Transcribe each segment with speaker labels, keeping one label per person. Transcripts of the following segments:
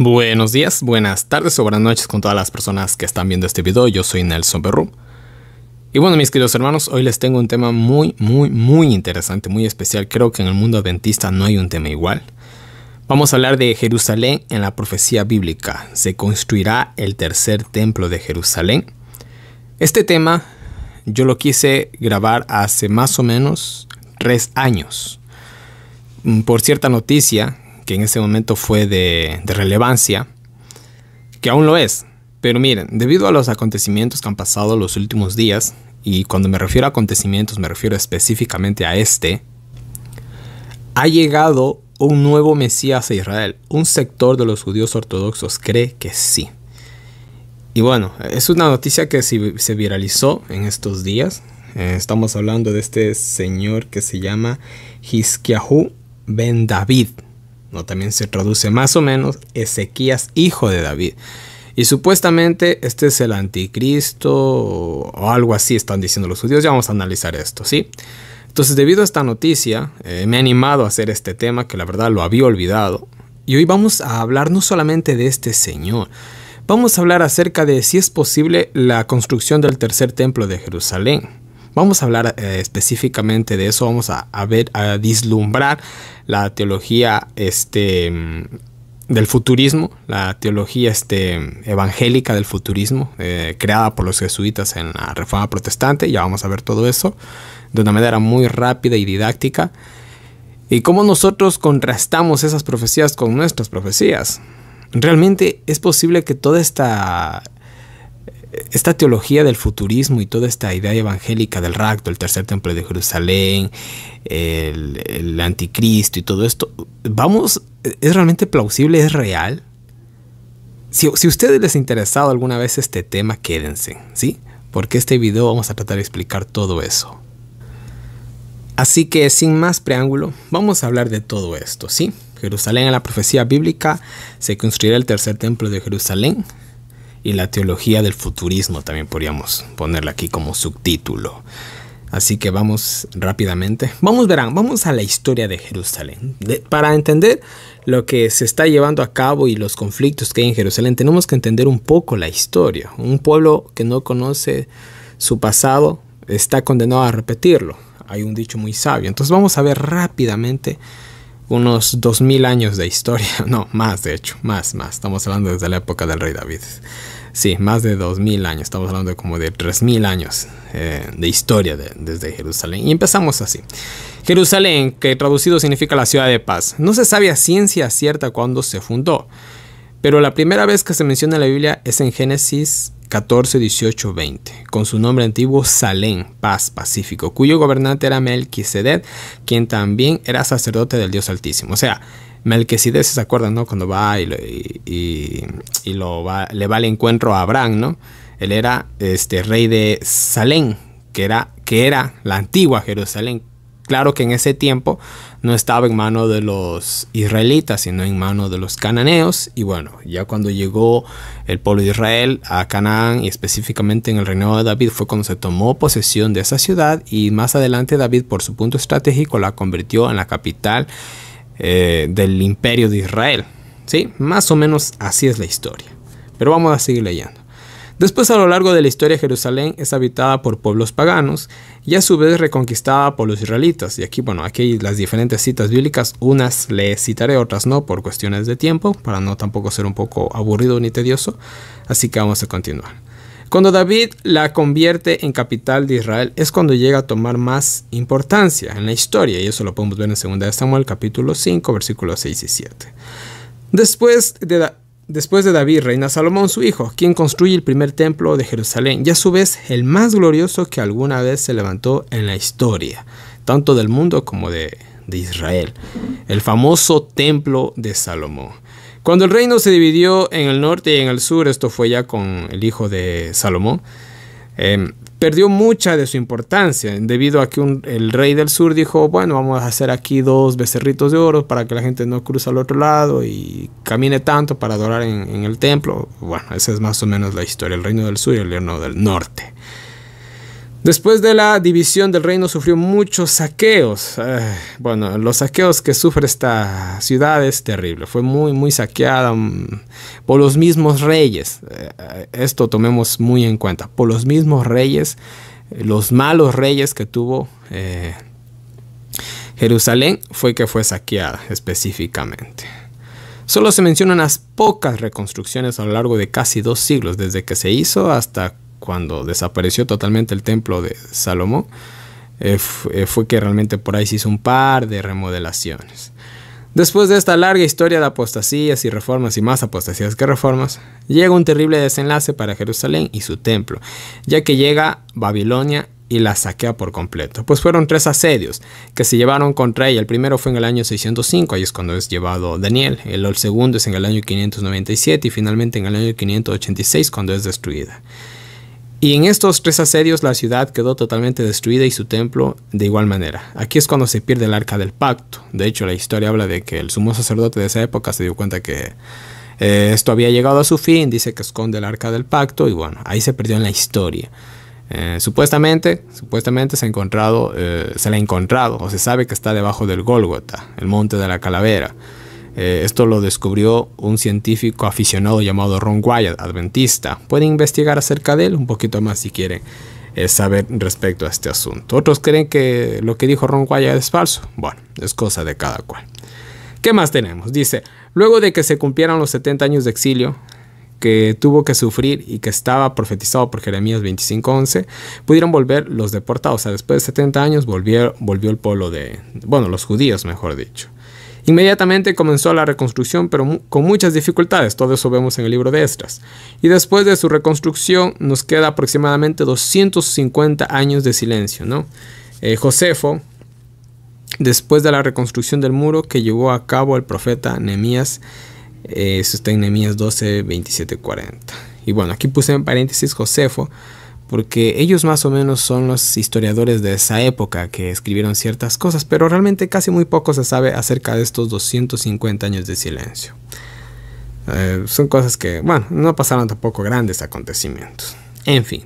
Speaker 1: Buenos días, buenas tardes o buenas noches con todas las personas que están viendo este video. Yo soy Nelson Berru. Y bueno, mis queridos hermanos, hoy les tengo un tema muy, muy, muy interesante, muy especial. Creo que en el mundo adventista no hay un tema igual. Vamos a hablar de Jerusalén en la profecía bíblica. Se construirá el tercer templo de Jerusalén. Este tema yo lo quise grabar hace más o menos tres años. Mm, por cierta noticia que en ese momento fue de, relevancia, que aún lo es. Pero miren, debido a los acontecimientos que han pasado los últimos días, y cuando me refiero a acontecimientos me refiero específicamente a este, ha llegado un nuevo Mesías a Israel. Un sector de los judíos ortodoxos cree que sí. Y bueno, es una noticia que se viralizó en estos días. Eh, estamos hablando de este señor que se llama Hiskiahu Ben David también se traduce más o menos Ezequías, hijo de David. Y supuestamente este es el anticristo o algo así están diciendo los judíos. Ya vamos a analizar esto, ¿sí? Entonces, debido a esta noticia, eh, me he animado a hacer este tema que la verdad lo había olvidado. Y hoy vamos a hablar no solamente de este Señor, vamos a hablar acerca de si es posible la construcción del tercer templo de Jerusalén. Vamos a hablar eh, específicamente de eso, vamos a, ver, a vislumbrar la teología este, del futurismo, la teología este, evangélica del futurismo, eh, creada por los jesuitas en la Reforma Protestante, ya vamos a ver todo eso de una manera muy rápida y didáctica, y cómo nosotros contrastamos esas profecías con nuestras profecías. Realmente es posible que toda esta esta teología del futurismo y toda esta idea evangélica del racto, el tercer templo de Jerusalén, el, anticristo y todo esto, vamos, ¿es realmente plausible? ¿Es real? Si, a ustedes les ha interesado alguna vez este tema, quédense, ¿sí? Porque este video vamos a tratar de explicar todo eso. Así que sin más preámbulo, vamos a hablar de todo esto, ¿sí? Jerusalén en la profecía bíblica, se construirá el tercer templo de Jerusalén, y la teología del futurismo también podríamos ponerla aquí como subtítulo. Así que vamos rápidamente. Vamos, verán, vamos a la historia de Jerusalén. para entender lo que se está llevando a cabo y los conflictos que hay en Jerusalén, tenemos que entender un poco la historia. Un pueblo que no conoce su pasado está condenado a repetirlo. Hay un dicho muy sabio. Entonces vamos a ver rápidamente unos 2000 años de historia. No, más de hecho, más, más. Estamos hablando desde la época del rey David. Sí, más de 2.000 años, estamos hablando de como de 3.000 años eh, de historia desde Jerusalén. Y empezamos así. Jerusalén, que traducido significa la ciudad de paz, no se sabe a ciencia cierta cuándo se fundó, pero la primera vez que se menciona en la Biblia es en Génesis 14, 18, 20, con su nombre antiguo Salén, paz, pacífico, cuyo gobernante era Melquisedec, quien también era sacerdote del Dios Altísimo. O sea, Melquisedec, ¿se acuerdan, no? Cuando va y, va, le va al encuentro a Abraham, ¿no? Él era este rey de Salem, que era, que era la antigua Jerusalén. Claro que en ese tiempo no estaba en manos de los israelitas, sino en manos de los cananeos. Y bueno, ya cuando llegó el pueblo de Israel a Canaán y específicamente en el reino de David fue cuando se tomó posesión de esa ciudad y más adelante David por su punto estratégico la convirtió en la capital eh, del imperio de Israel. ¿sí? Más o menos así es la historia. Pero vamos a seguir leyendo. Después a lo largo de la historia Jerusalén es habitada por pueblos paganos y a su vez reconquistada por los israelitas. Y aquí, bueno, aquí las diferentes citas bíblicas, unas le citaré, otras no, por cuestiones de tiempo, para no tampoco ser un poco aburrido ni tedioso. Así que vamos a continuar. Cuando David la convierte en capital de Israel es cuando llega a tomar más importancia en la historia y eso lo podemos ver en 2 Samuel capítulo 5 versículos 6 y 7. Después de, Después de David reina Salomón su hijo, quien construye el primer templo de Jerusalén y a su vez el más glorioso que alguna vez se levantó en la historia, tanto del mundo como de, de Israel, el famoso templo de Salomón. Cuando el reino se dividió en el norte y en el sur, esto fue ya con el hijo de Salomón, em, perdió mucha de su importancia, debido a que el rey del sur dijo, bueno, vamos a hacer aquí dos becerritos de oro para que la gente no cruce al otro lado y camine tanto para adorar en, el templo. Bueno, esa es más o menos la historia, del reino del sur y el reino del norte. Después de la división del reino sufrió muchos saqueos. bueno, los saqueos que sufre esta ciudad es terrible. Fue muy, muy saqueada mm, por los mismos reyes. Eh, esto tomemos muy en cuenta. Por los mismos reyes, los malos reyes que tuvo eh, Jerusalén fue que fue saqueada específicamente. Solo se mencionan unas pocas reconstrucciones a lo largo de casi dos siglos, desde que se hizo hasta cuando desapareció totalmente el templo de Salomón, eh, eh, fue que realmente por ahí se hizo un par de remodelaciones. Después de esta larga historia de apostasías y reformas y más apostasías que reformas, llega un terrible desenlace para Jerusalén y su templo, ya que llega Babilonia y la saquea por completo. Pues fueron tres asedios que se llevaron contra ella. El primero fue en el año 605, ahí es cuando es llevado Daniel. El segundo es en el año 597 y finalmente en el año 586 cuando es destruida. Y en estos tres asedios la ciudad quedó totalmente destruida y su templo de igual manera. Aquí es cuando se pierde el arca del pacto. De hecho, la historia habla de que el sumo sacerdote de esa época se dio cuenta que eh, esto había llegado a su fin, dice que esconde el arca del pacto y bueno, ahí se perdió en la historia. Eh, supuestamente, supuestamente se, ha encontrado, eh, se la ha encontrado o se sabe que está debajo del Gólgota, el monte de la calavera. Eh, esto lo descubrió un científico aficionado llamado Ron Wyatt, adventista. Pueden investigar acerca de él un poquito más si quieren eh, saber respecto a este asunto. Otros creen que lo que dijo Ron Wyatt es falso. Bueno, es cosa de cada cual. ¿Qué más tenemos? Dice, luego de que se cumplieran los 70 años de exilio, que tuvo que sufrir y que estaba profetizado por Jeremías 25:11, pudieron volver los deportados. O sea, después de 70 años volvió, volvió el pueblo de, bueno, los judíos, mejor dicho. Inmediatamente comenzó la reconstrucción, pero con muchas dificultades, todo eso vemos en el libro de Estras. Y después de su reconstrucción nos queda aproximadamente 250 años de silencio. ¿no? Eh, Josefo, después de la reconstrucción del muro que llevó a cabo el profeta Nehemías, eh, eso está en Nehemías 12, 27, 40. Y bueno, aquí puse en paréntesis Josefo porque ellos más o menos son los historiadores de esa época que escribieron ciertas cosas, pero realmente casi muy poco se sabe acerca de estos 250 años de silencio. Eh, son cosas que, bueno, no pasaron tampoco grandes acontecimientos. En fin,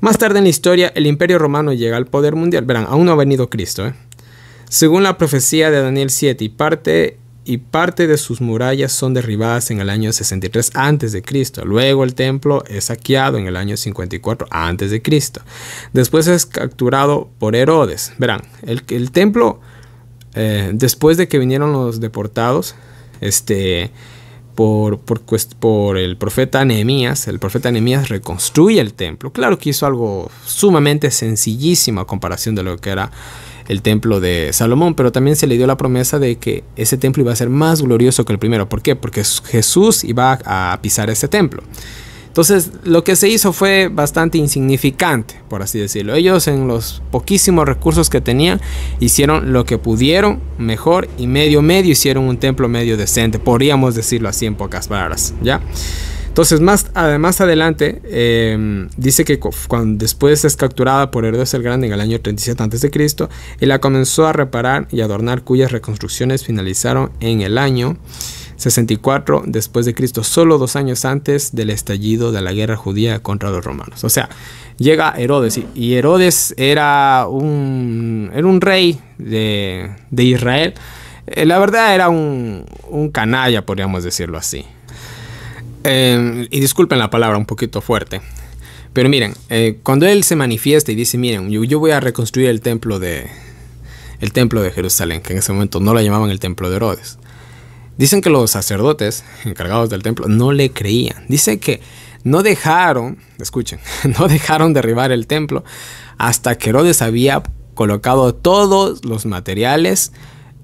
Speaker 1: más tarde en la historia el imperio romano llega al poder mundial. Verán, aún no ha venido Cristo. ¿eh? Según la profecía de Daniel 7 y parte y parte de sus murallas son derribadas en el año 63 a.C. Luego el templo es saqueado en el año 54 Cristo Después es capturado por Herodes. Verán, el, el templo, eh, después de que vinieron los deportados, este... Por, por, por, el profeta Nehemías. El profeta Nehemías reconstruye el templo. Claro que hizo algo sumamente sencillísimo a comparación de lo que era el templo de Salomón, pero también se le dio la promesa de que ese templo iba a ser más glorioso que el primero. ¿Por qué? Porque Jesús iba a pisar ese templo. Entonces, lo que se hizo fue bastante insignificante, por así decirlo. Ellos, en los poquísimos recursos que tenían, hicieron lo que pudieron mejor y medio medio hicieron un templo medio decente, podríamos decirlo así en pocas palabras, ¿ya? Entonces, más, adelante, eh, dice que cuando después es capturada por Herodes el Grande en el año 37 a.C., y la comenzó a reparar y adornar, cuyas reconstrucciones finalizaron en el año 64 después de Cristo, solo dos años antes del estallido de la guerra judía contra los romanos. O sea, llega Herodes y, Herodes era un, rey de, Israel. Eh, la verdad era un, un canalla, podríamos decirlo así. Em, y disculpen la palabra un poquito fuerte, pero miren, eh, cuando él se manifiesta y dice, miren, yo, voy a reconstruir el templo de el templo de Jerusalén, que en ese momento no lo llamaban el templo de Herodes. Dicen que los sacerdotes encargados del templo no le creían. Dice que no dejaron, escuchen, no dejaron derribar el templo hasta que Herodes había colocado todos los materiales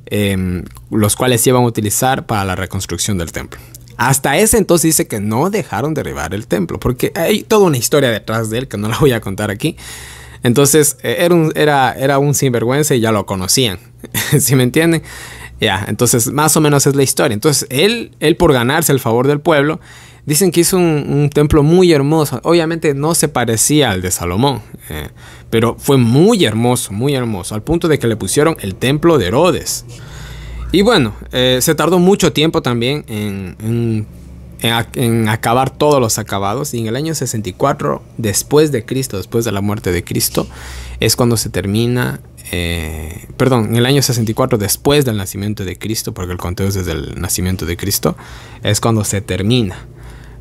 Speaker 1: em, los cuales iban a utilizar para la reconstrucción del templo. Hasta ese entonces dice que no dejaron derribar el templo, porque hay toda una historia detrás de él que no la voy a contar aquí. Entonces eh, era un, era, un sinvergüenza y ya lo conocían, Si me entienden? Ya, entonces más o menos es la historia. Entonces él, él por ganarse el favor del pueblo, dicen que hizo un, templo muy hermoso. Obviamente no se parecía al de Salomón, eh, pero fue muy hermoso, muy hermoso, al punto de que le pusieron el templo de Herodes. Y bueno, eh, se tardó mucho tiempo también en, en, acabar todos los acabados. Y en el año 64, después de Cristo, después de la muerte de Cristo, es cuando se termina. Eh, perdón, en el año 64, después del nacimiento de Cristo, porque el conteo es desde el nacimiento de Cristo, es cuando se termina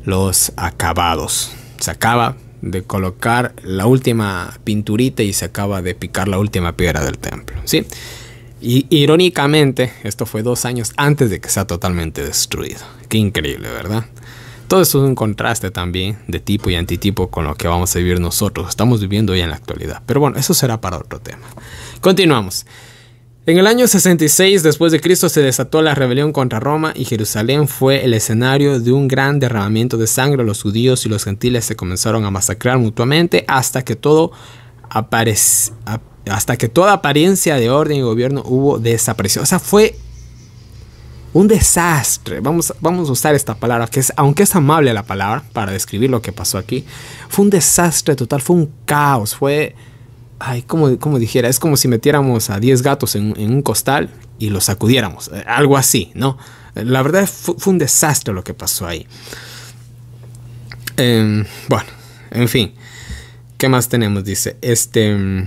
Speaker 1: los acabados. Se acaba de colocar la última pinturita y se acaba de picar la última piedra del templo. ¿sí? Y irónicamente, esto fue dos años antes de que sea totalmente destruido. Qué increíble, ¿verdad? Todo esto es un contraste también de tipo y antitipo con lo que vamos a vivir nosotros. Estamos viviendo hoy en la actualidad. Pero bueno, eso será para otro tema. Continuamos. En el año 66 después de Cristo se desató la rebelión contra Roma y Jerusalén fue el escenario de un gran derramamiento de sangre. Los judíos y los gentiles se comenzaron a masacrar mutuamente hasta que todo apareció hasta que toda apariencia de orden y gobierno hubo desaparecido. O sea, fue un desastre. Vamos, vamos a usar esta palabra, que es, aunque es amable la palabra para describir lo que pasó aquí, fue un desastre total, fue un caos, fue... Ay, como, como dijera, es como si metiéramos a 10 gatos en, un costal y los sacudiéramos, eh, algo así, ¿no? La verdad fue, un desastre lo que pasó ahí. Em, bueno, en fin, ¿qué más tenemos? Dice, este... Mm,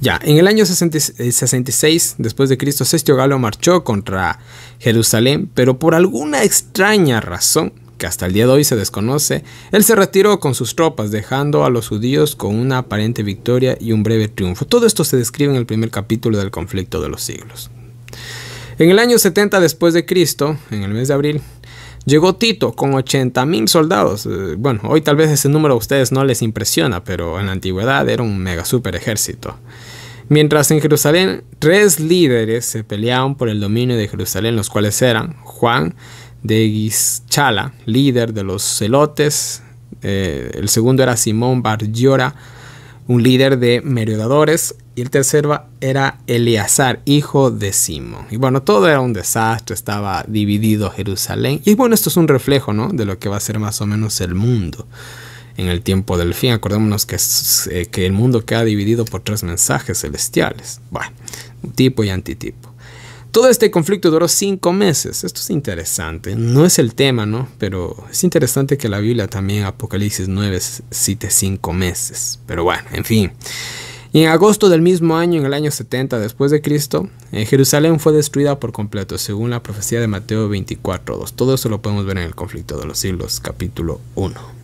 Speaker 1: ya, en el año 66 eh, después de Cristo, Sestio Galo marchó contra Jerusalén, pero por alguna extraña razón, que hasta el día de hoy se desconoce, él se retiró con sus tropas, dejando a los judíos con una aparente victoria y un breve triunfo. Todo esto se describe en el primer capítulo del conflicto de los siglos. En el año 70 después de Cristo, en el mes de abril, Llegó Tito con 80.000 soldados. Eh, bueno, hoy tal vez ese número a ustedes no les impresiona, pero en la antigüedad era un mega super ejército. Mientras en Jerusalén tres líderes se peleaban por el dominio de Jerusalén, los cuales eran Juan de Guischala, líder de los celotes, eh, el segundo era Simón Barjora, un líder de merodadores y el tercero era Eleazar, hijo de Simón. Y bueno, todo era un desastre, estaba dividido Jerusalén. Y bueno, esto es un reflejo ¿no? de lo que va a ser más o menos el mundo en el tiempo del fin. Acordémonos eh, que, el mundo queda dividido por tres mensajes celestiales. Bueno, tipo y antitipo. Todo este conflicto duró cinco meses. Esto es interesante. No es el tema, ¿no? Pero es interesante que la Biblia también, Apocalipsis 9, cite cinco meses. Pero bueno, en fin. Y en agosto del mismo año, en el año 70 después de Cristo, eh, Jerusalén fue destruida por completo, según la profecía de Mateo 24.2. Todo eso lo podemos ver en el conflicto de los siglos, capítulo 1.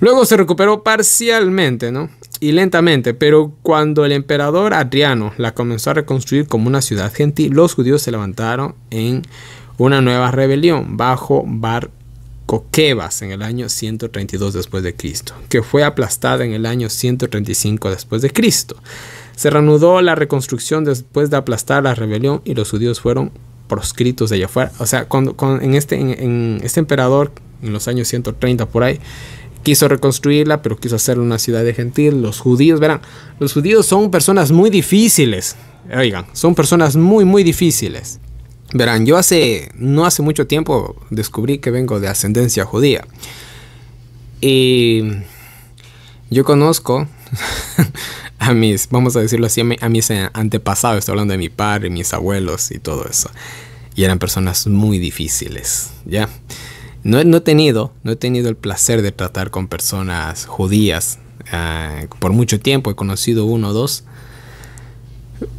Speaker 1: Luego se recuperó parcialmente, ¿no? Y lentamente, pero cuando el emperador Adriano la comenzó a reconstruir como una ciudad gentil, los judíos se levantaron en una nueva rebelión bajo Barcoquebas en el año 132 después de Cristo, que fue aplastada en el año 135 después de Cristo. Se reanudó la reconstrucción después de aplastar la rebelión y los judíos fueron proscritos de allá afuera. O sea, cuando, en, este, en este emperador, en los años 130 por ahí, quiso reconstruirla, pero quiso hacerla una ciudad de gentil. Los judíos, verán, los judíos son personas muy difíciles. Oigan, son personas muy, muy difíciles. Verán, yo hace, no hace mucho tiempo descubrí que vengo de ascendencia judía. Y yo conozco a mis, vamos a decirlo así, a mis antepasados, estoy hablando de mi padre, mis abuelos y todo eso. Y eran personas muy difíciles, ¿ya? No, he tenido, no he tenido el placer de tratar con personas judías ah, por mucho tiempo, he conocido uno o dos.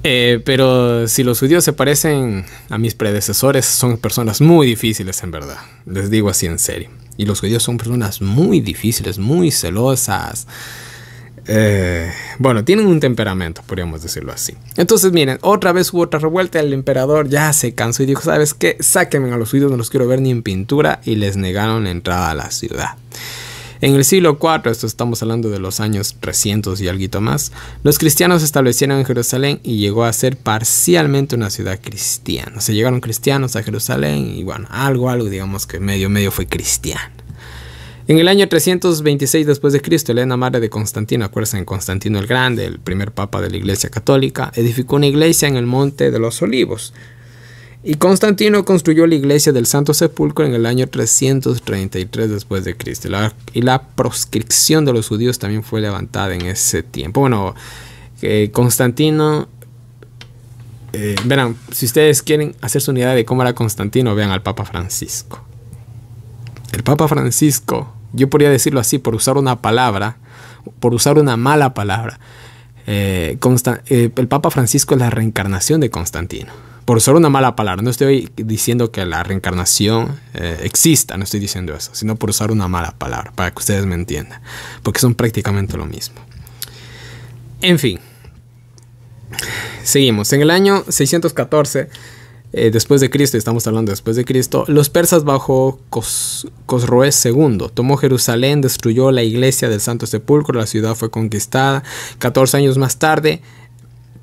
Speaker 1: Eh, pero si los judíos se parecen a mis predecesores, son personas muy difíciles en verdad. Les digo así en serio. Y los judíos son personas muy difíciles, muy celosas, eh, bueno, tienen un temperamento, podríamos decirlo así. Entonces, miren, otra vez hubo otra revuelta. El emperador ya se cansó y dijo: ¿Sabes qué? Sáquenme a los judíos, no los quiero ver ni en pintura. Y les negaron la entrada a la ciudad. En el siglo IV, esto estamos hablando de los años 300 y algo más, los cristianos se establecieron en Jerusalén y llegó a ser parcialmente una ciudad cristiana. O se llegaron cristianos a Jerusalén y bueno, algo, algo digamos que medio, medio fue cristiano. En el año 326 después de Cristo, Elena, madre de Constantino, acuérdense en Constantino el Grande, el primer papa de la Iglesia Católica, edificó una iglesia en el Monte de los Olivos. Y Constantino construyó la iglesia del Santo Sepulcro en el año 333 después de Cristo. y la proscripción de los judíos también fue levantada en ese tiempo. Bueno, eh, Constantino eh, verán, si ustedes quieren hacer su idea de cómo era Constantino, vean al Papa Francisco. El Papa Francisco yo podría decirlo así, por usar una palabra, por usar una mala palabra, eh, eh, el Papa Francisco es la reencarnación de Constantino. Por usar una mala palabra, no estoy diciendo que la reencarnación eh, exista, no estoy diciendo eso, sino por usar una mala palabra, para que ustedes me entiendan, porque son prácticamente lo mismo. En fin, seguimos. En el año 614, eh, después de Cristo, estamos hablando después de Cristo, los persas bajo Cosroes II tomó Jerusalén, destruyó la iglesia del Santo Sepulcro, la ciudad fue conquistada. 14 años más tarde,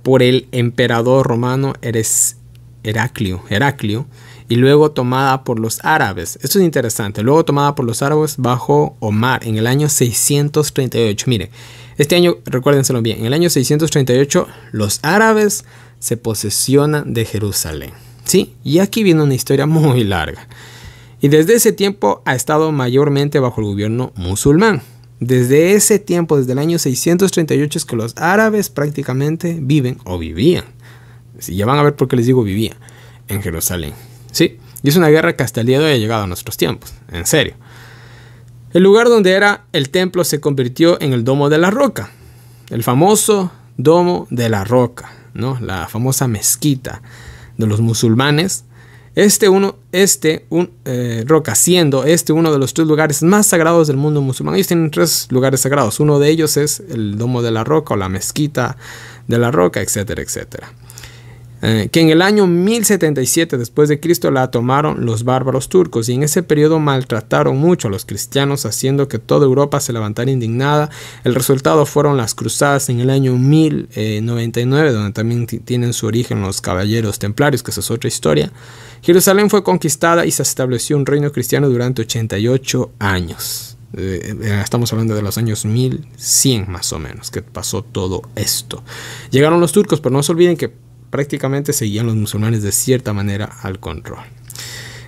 Speaker 1: por el emperador romano Eres, Heraclio, Heraclio, y luego tomada por los árabes. Esto es interesante. Luego tomada por los árabes bajo Omar en el año 638. Mire, este año, recuérdenselo bien, en el año 638 los árabes se posesionan de Jerusalén. Sí, y aquí viene una historia muy larga. Y desde ese tiempo ha estado mayormente bajo el gobierno musulmán. Desde ese tiempo, desde el año 638, es que los árabes prácticamente viven o vivían. ya van a ver por qué les digo vivían en Jerusalén. Sí, y es una guerra que hasta el día de hoy ha llegado a nuestros tiempos, en serio. El lugar donde era el templo se convirtió en el Domo de la Roca, el famoso Domo de la Roca, ¿no? la famosa mezquita de los musulmanes. Este, uno, este un, eh, Roca, siendo este uno de los tres lugares más sagrados del mundo musulmán. Ellos tienen tres lugares sagrados. Uno de ellos es el Domo de la Roca o la Mezquita de la Roca, etcétera, etcétera. Eh, que en el año 1077 después de Cristo la tomaron los bárbaros turcos y en ese periodo maltrataron mucho a los cristianos haciendo que toda Europa se levantara indignada. El resultado fueron las cruzadas en el año 1099 donde también tienen su origen los caballeros templarios, que esa es otra historia. Jerusalén fue conquistada y se estableció un reino cristiano durante 88 años. Eh, eh, estamos hablando de los años 1100 más o menos, que pasó todo esto. Llegaron los turcos, pero no se olviden que prácticamente seguían los musulmanes de cierta manera al control.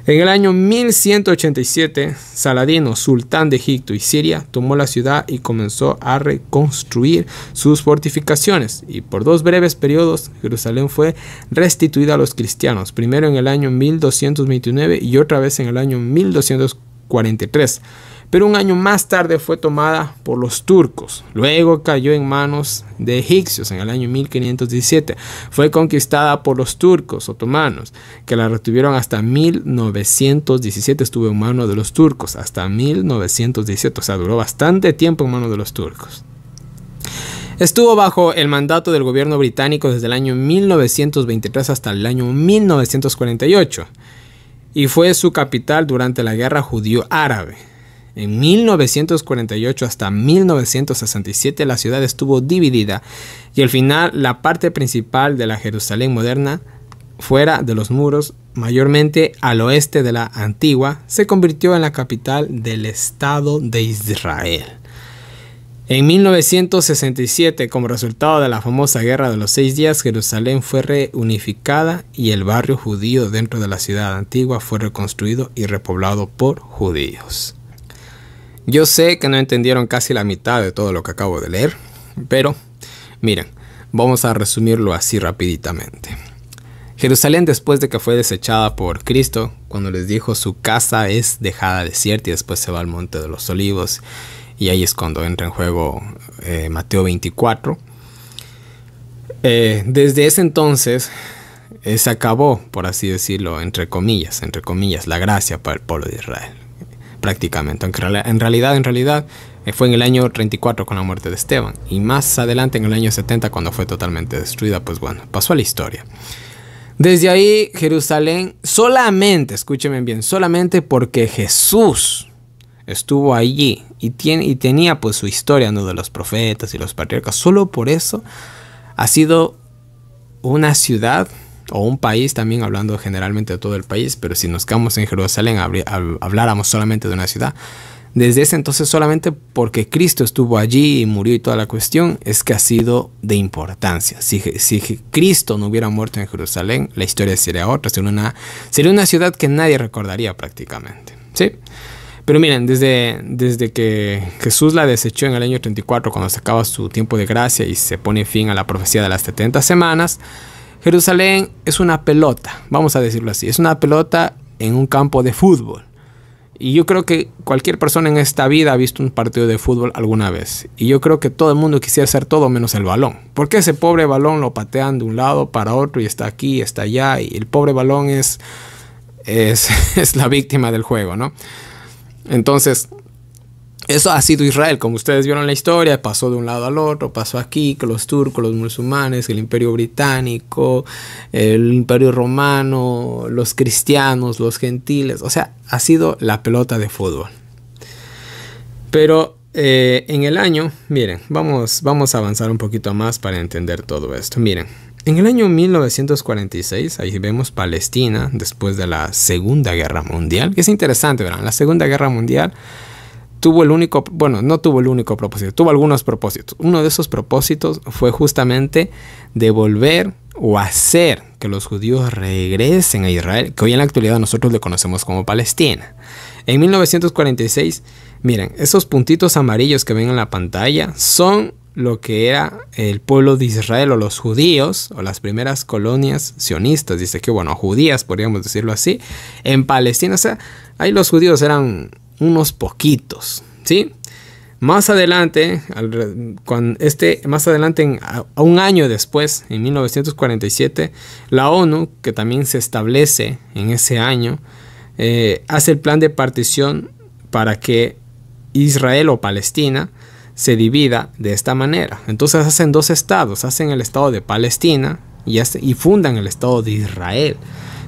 Speaker 1: En el año 1187, Saladino, sultán de Egipto y Siria, tomó la ciudad y comenzó a reconstruir sus fortificaciones, y por dos breves periodos Jerusalén fue restituida a los cristianos, primero en el año 1229 y otra vez en el año 1243 pero un año más tarde fue tomada por los turcos. Luego cayó en manos de egipcios en el año 1517. Fue conquistada por los turcos otomanos, que la retuvieron hasta 1917. Estuvo en manos de los turcos hasta 1917, o sea, duró bastante tiempo en manos de los turcos. Estuvo bajo el mandato del gobierno británico desde el año 1923 hasta el año 1948 y fue su capital durante la guerra judío-árabe. En 1948 hasta 1967 la ciudad estuvo dividida y al final la parte principal de la Jerusalén moderna, fuera de los muros, mayormente al oeste de la antigua, se convirtió en la capital del Estado de Israel. En 1967, como resultado de la famosa Guerra de los Seis Días, Jerusalén fue reunificada y el barrio judío dentro de la ciudad antigua fue reconstruido y repoblado por judíos. Yo sé que no entendieron casi la mitad de todo lo que acabo de leer, pero miren, vamos a resumirlo así rapiditamente. Jerusalén después de que fue desechada por Cristo, cuando les dijo su casa es dejada desierta y después se va al monte de los olivos, y ahí es cuando entra en juego eh, Mateo 24. Eh, desde ese entonces eh, se acabó, por así decirlo, entre comillas, entre comillas, la gracia para el pueblo de Israel prácticamente. en realidad, en realidad, eh, fue en el año 34 con la muerte de Esteban y más adelante en el año 70 cuando fue totalmente destruida, pues bueno, pasó a la historia. Desde ahí Jerusalén solamente, escúcheme bien, solamente porque Jesús estuvo allí y, tiene, y tenía pues su historia ¿no? de los profetas y los patriarcas, solo por eso ha sido una ciudad o un país también, hablando generalmente de todo el país, pero si nos quedamos en Jerusalén, habláramos solamente de una ciudad. Desde ese entonces solamente porque Cristo estuvo allí y murió y toda la cuestión, es que ha sido de importancia. Si, Cristo no hubiera muerto en Jerusalén, la historia sería otra, sería una, sería una ciudad que nadie recordaría prácticamente. ¿sí? Pero miren, desde, desde que Jesús la desechó en el año 34, cuando se acaba su tiempo de gracia y se pone fin a la profecía de las 70 semanas, Jerusalén es una pelota, vamos a decirlo así, es una pelota en un campo de fútbol. Y yo creo que cualquier persona en esta vida ha visto un partido de fútbol alguna vez. Y yo creo que todo el mundo quisiera ser todo menos el balón. Porque ese pobre balón lo patean de un lado para otro y está aquí, está allá. Y el pobre balón es, es, es la víctima del juego, ¿no? Entonces, eso ha sido Israel, como ustedes vieron la historia, pasó de un lado al otro, pasó aquí, que los turcos, los musulmanes, el imperio británico, el imperio romano, los cristianos, los gentiles, o sea, ha sido la pelota de fútbol. Pero eh, en el año, miren, vamos, vamos a avanzar un poquito más para entender todo esto. Miren, en el año 1946, ahí vemos Palestina después de la Segunda Guerra Mundial, que es interesante, ¿verdad? La Segunda Guerra Mundial tuvo el único, bueno, no tuvo el único propósito, tuvo algunos propósitos. Uno de esos propósitos fue justamente devolver o hacer que los judíos regresen a Israel, que hoy en la actualidad nosotros le conocemos como Palestina. En 1946, miren, esos puntitos amarillos que ven en la pantalla son lo que era el pueblo de Israel o los judíos o las primeras colonias sionistas, dice que bueno, judías podríamos decirlo así, en Palestina, o sea, ahí los judíos eran unos poquitos, ¿sí? Más adelante, cuando este, más adelante, a, un año después, en 1947, la ONU, que también se establece en ese año, eh, hace el plan de partición para que Israel o Palestina se divida de esta manera. Entonces hacen dos estados, hacen el estado de Palestina y, y fundan el estado de Israel.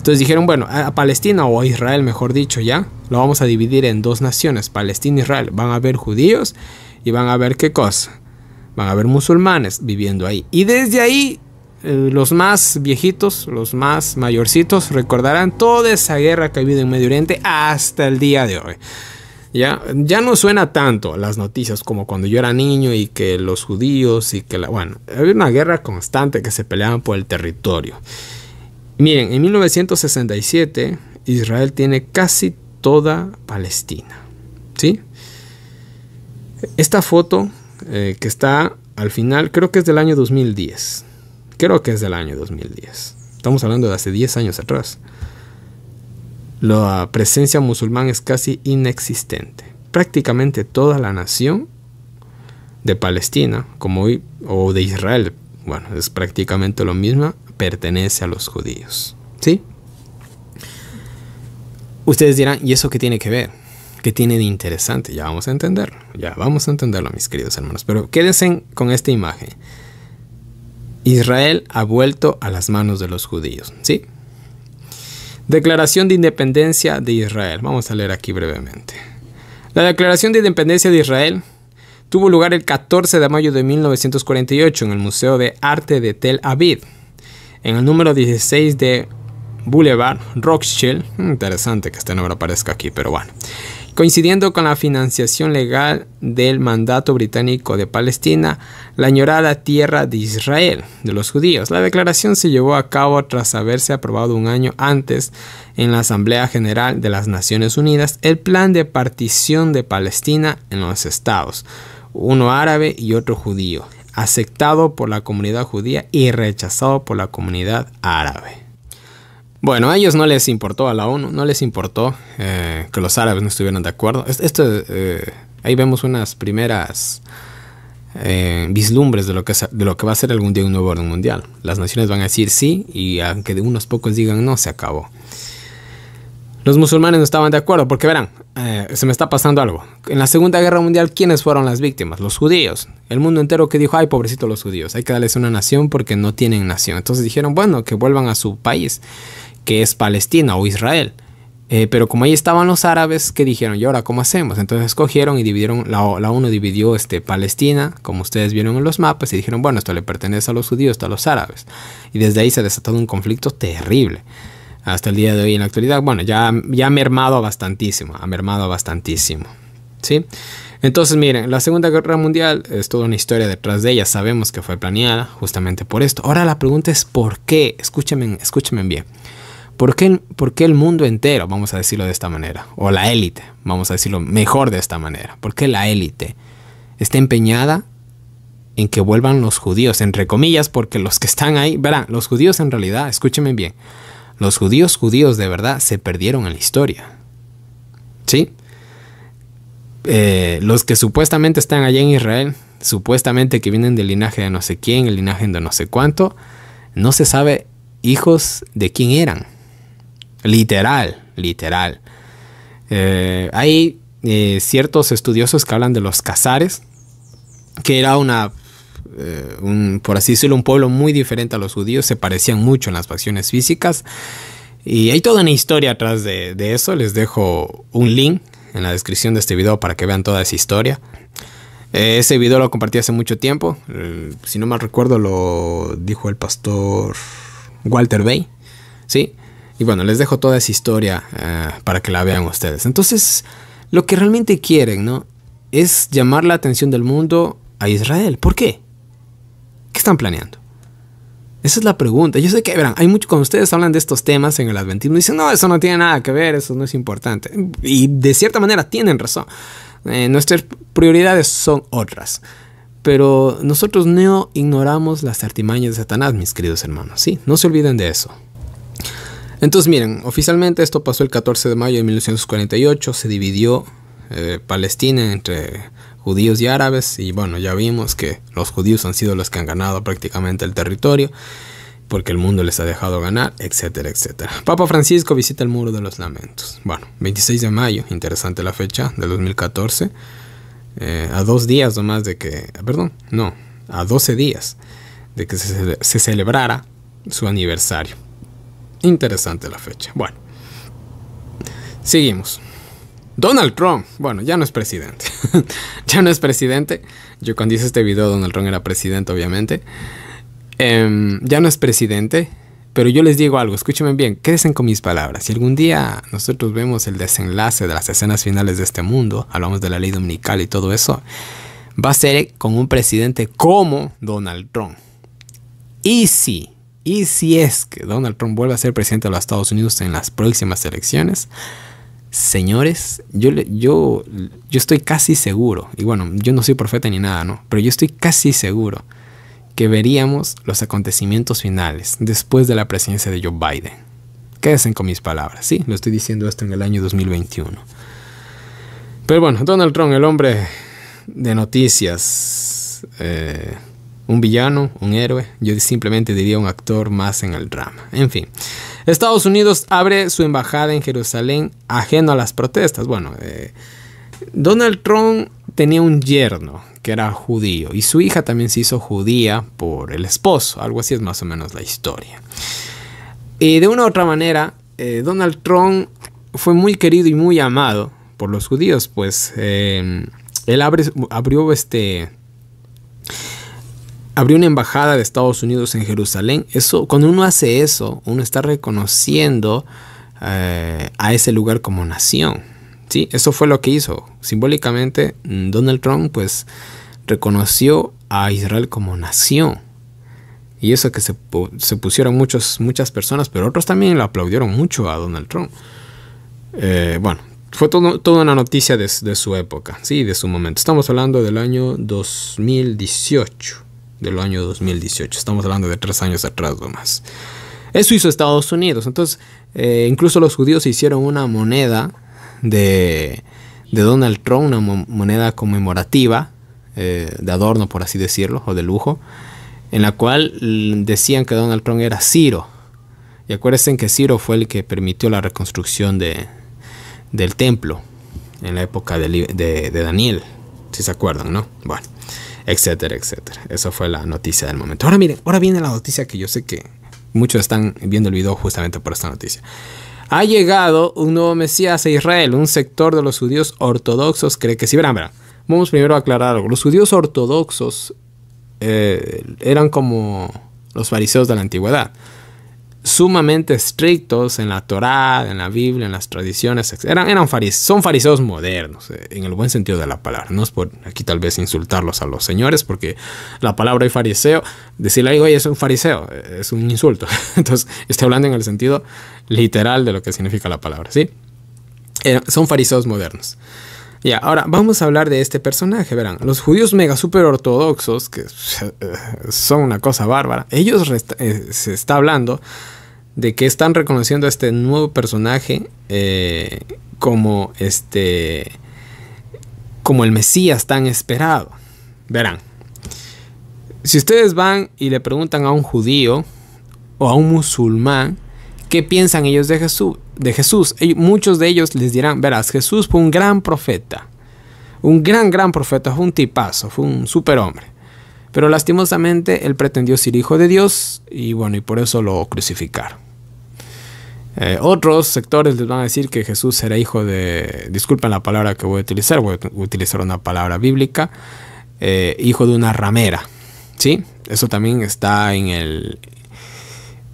Speaker 1: Entonces dijeron, bueno, a Palestina o a Israel, mejor dicho, ya, lo vamos a dividir en dos naciones, Palestina e Israel. Van a haber judíos y van a haber qué cosa. Van a haber musulmanes viviendo ahí. Y desde ahí, eh, los más viejitos, los más mayorcitos, recordarán toda esa guerra que ha habido en Medio Oriente hasta el día de hoy. Ya, ya no suena tanto las noticias como cuando yo era niño y que los judíos y que la... Bueno, había una guerra constante que se peleaban por el territorio. Miren, en 1967 Israel tiene casi toda Palestina. ¿Sí? Esta foto eh, que está al final, creo que es del año 2010. Creo que es del año 2010. Estamos hablando de hace 10 años atrás. La presencia musulmán es casi inexistente. Prácticamente toda la nación de Palestina, como, o de Israel bueno, es prácticamente lo mismo, pertenece a los judíos. ¿Sí? Ustedes dirán, ¿y eso qué tiene que ver? ¿Qué tiene de interesante? Ya vamos a entenderlo, ya vamos a entenderlo, mis queridos hermanos. Pero quédense con esta imagen. Israel ha vuelto a las manos de los judíos, ¿sí? Declaración de Independencia de Israel. Vamos a leer aquí brevemente. La Declaración de Independencia de Israel tuvo lugar el 14 de mayo de 1948 en el Museo de Arte de Tel Aviv, en el número 16 de Boulevard Rothschild. Hmm, interesante que este nombre aparezca aquí, pero bueno. Coincidiendo con la financiación legal del mandato británico de Palestina, la añorada tierra de Israel, de los judíos. La declaración se llevó a cabo tras haberse aprobado un año antes en la Asamblea General de las Naciones Unidas el plan de partición de Palestina en los estados, uno árabe y otro judío, aceptado por la comunidad judía y rechazado por la comunidad árabe. Bueno, a ellos no les importó a la ONU, no les importó eh, que los árabes no estuvieran de acuerdo. Esto, eh, ahí vemos unas primeras eh, vislumbres de lo, que, de lo que va a ser algún día un nuevo orden mundial. Las naciones van a decir sí y aunque de unos pocos digan no, se acabó. Los musulmanes no estaban de acuerdo porque verán, eh, se me está pasando algo. En la Segunda Guerra Mundial, ¿quiénes fueron las víctimas? Los judíos. El mundo entero que dijo, ay, pobrecito los judíos, hay que darles una nación porque no tienen nación. Entonces dijeron, bueno, que vuelvan a su país, que es Palestina o Israel. Eh, pero como ahí estaban los árabes, que dijeron? ¿Y ahora cómo hacemos? Entonces escogieron y dividieron, la, la ONU dividió este, Palestina, como ustedes vieron en los mapas, y dijeron, bueno, esto le pertenece a los judíos, esto a los árabes. Y desde ahí se desató un conflicto terrible hasta el día de hoy en la actualidad, bueno, ya, ya ha mermado bastante ha mermado bastantísimo. ¿Sí? Entonces, miren, la Segunda Guerra Mundial es toda una historia detrás de ella. Sabemos que fue planeada justamente por esto. Ahora la pregunta es ¿por qué? Escúchenme, escúchenme bien. ¿Por qué, ¿Por qué el mundo entero, vamos a decirlo de esta manera? O la élite, vamos a decirlo mejor de esta manera. ¿Por qué la élite está empeñada en que vuelvan los judíos? Entre comillas, porque los que están ahí, verán, los judíos en realidad, escúchenme bien, los judíos judíos de verdad se perdieron en la historia. ¿Sí? Eh, los que supuestamente están allá en Israel, supuestamente que vienen del linaje de no sé quién, el linaje de no sé cuánto, no se sabe hijos de quién eran. Literal, literal. Eh, hay eh, ciertos estudiosos que hablan de los cazares, que era una eh, por así decirlo, un pueblo muy diferente a los judíos, se parecían mucho en las facciones físicas. Y hay toda una historia atrás de, eso, les dejo un link en la descripción de este video para que vean toda esa historia. Eh, ese video lo compartí hace mucho tiempo, eh, si no mal recuerdo lo dijo el pastor Walter Bay, ¿sí? Y bueno, les dejo toda esa historia para que la vean ustedes. Entonces, lo que realmente quieren, Es llamar la atención del mundo a Israel. ¿Por qué? ¿Qué están planeando? Esa es la pregunta. Yo sé que, verán, hay mucho, cuando ustedes hablan de estos temas en el adventismo, dicen, no, eso no tiene nada que ver, eso no es importante. Y de cierta manera tienen razón. Eh, nuestras prioridades son otras. Pero nosotros no ignoramos las artimañas de Satanás, mis queridos hermanos. Sí, no se olviden de eso. Entonces, miren, oficialmente esto pasó el 14 de mayo de 1948, se dividió eh, Palestina entre judíos y árabes, y bueno, ya vimos que los judíos han sido los que han ganado prácticamente el territorio, porque el mundo les ha dejado ganar, etcétera, etcétera. Papa Francisco visita el Muro de los Lamentos. Bueno, 26 de mayo, interesante la fecha, del 2014, eh, a dos días nomás de que, perdón, no, a 12 días de que se celebrara su aniversario. Interesante la fecha. Bueno, seguimos. Donald Trump, bueno, ya no es presidente. ya no es presidente. Yo cuando hice este video, Donald Trump era presidente, obviamente. Em, ya no es presidente. Pero yo les digo algo, escúchenme bien, quédense con mis palabras. Si algún día nosotros vemos el desenlace de las escenas finales de este mundo, hablamos de la ley dominical y todo eso, va a ser con un presidente como Donald Trump. Y si, y si es que Donald Trump vuelve a ser presidente de los Estados Unidos en las próximas elecciones, señores, yo, yo, yo estoy casi seguro, y bueno, yo no soy profeta ni nada, ¿no? Pero yo estoy casi seguro que veríamos los acontecimientos finales después de la presidencia de Joe Biden. Quédense con mis palabras, sí, lo estoy diciendo esto en el año 2021. Pero bueno, Donald Trump, el hombre de noticias, eh, un villano, un héroe, yo simplemente diría un actor más en el drama. En fin, Estados Unidos abre su embajada en Jerusalén ajeno a las protestas. Bueno, eh, Donald Trump tenía un yerno que era judío y su hija también se hizo judía por el esposo, algo así es más o menos la historia. Y de una u otra manera, eh, Donald Trump fue muy querido y muy amado por los judíos, pues eh, él abrió este abrió una embajada de Estados Unidos en Jerusalén. Eso, cuando uno hace eso, uno está reconociendo eh, a ese lugar como nación. ¿sí? Eso fue lo que hizo. Simbólicamente, mm, Donald Trump pues reconoció a Israel como nación. Y eso que se, pusieron muchas personas, pero otros también lo aplaudieron mucho a Donald Trump. Eh, bueno, fue toda una noticia de, de su época, sí, de su momento. Estamos hablando del año 2018 del año 2018. Estamos hablando de tres años atrás nomás. Eso hizo Estados Unidos. Entonces, eh, incluso los judíos hicieron una moneda de, de Donald Trump, una moneda conmemorativa, eh, de adorno, por así decirlo, o de lujo, en la cual mm, decían que Donald Trump era Ciro. Y acuérdense que Ciro fue el que permitió la reconstrucción de, del templo en la época de, de Daniel, si se acuerdan, ¿no? Bueno etcétera, etcétera. eso fue la noticia del momento. Ahora miren, ahora viene la noticia que yo sé que muchos están viendo el video justamente por esta noticia. Ha llegado un nuevo Mesías a Israel. Un sector de los judíos ortodoxos cree que sí. Verán, verán. Vamos primero a aclarar algo. Los judíos ortodoxos eh, eran como los fariseos de la antigüedad sumamente estrictos en la Torá, en la Biblia, en las tradiciones. Eran, eran son fariseos modernos, eh, en el buen sentido de la palabra. No es por aquí tal vez insultarlos a los señores, porque la palabra y fariseo, decirle algo, y es un fariseo, eh, es un insulto. Entonces, estoy hablando en el sentido literal de lo que significa la palabra, ¿sí? Eh, son fariseos modernos. Ya, ahora vamos a hablar de este personaje, verán. Los judíos mega super ortodoxos, que eh, son una cosa bárbara, ellos eh, se está hablando de que están reconociendo a este nuevo personaje eh, como este como el Mesías tan esperado. Verán, si ustedes van y le preguntan a un judío o a un musulmán, ¿Qué piensan ellos de Jesús? De Jesús? Muchos de ellos les dirán, verás, Jesús fue un gran profeta, un gran, gran profeta, fue un tipazo, fue un superhombre. Pero lastimosamente él pretendió ser hijo de Dios y bueno, y por eso lo crucificaron. Eh, otros sectores les van a decir que Jesús era hijo de, disculpen la palabra que voy a utilizar, voy a utilizar una palabra bíblica, eh, hijo de una ramera. ¿Sí? Eso también está en el,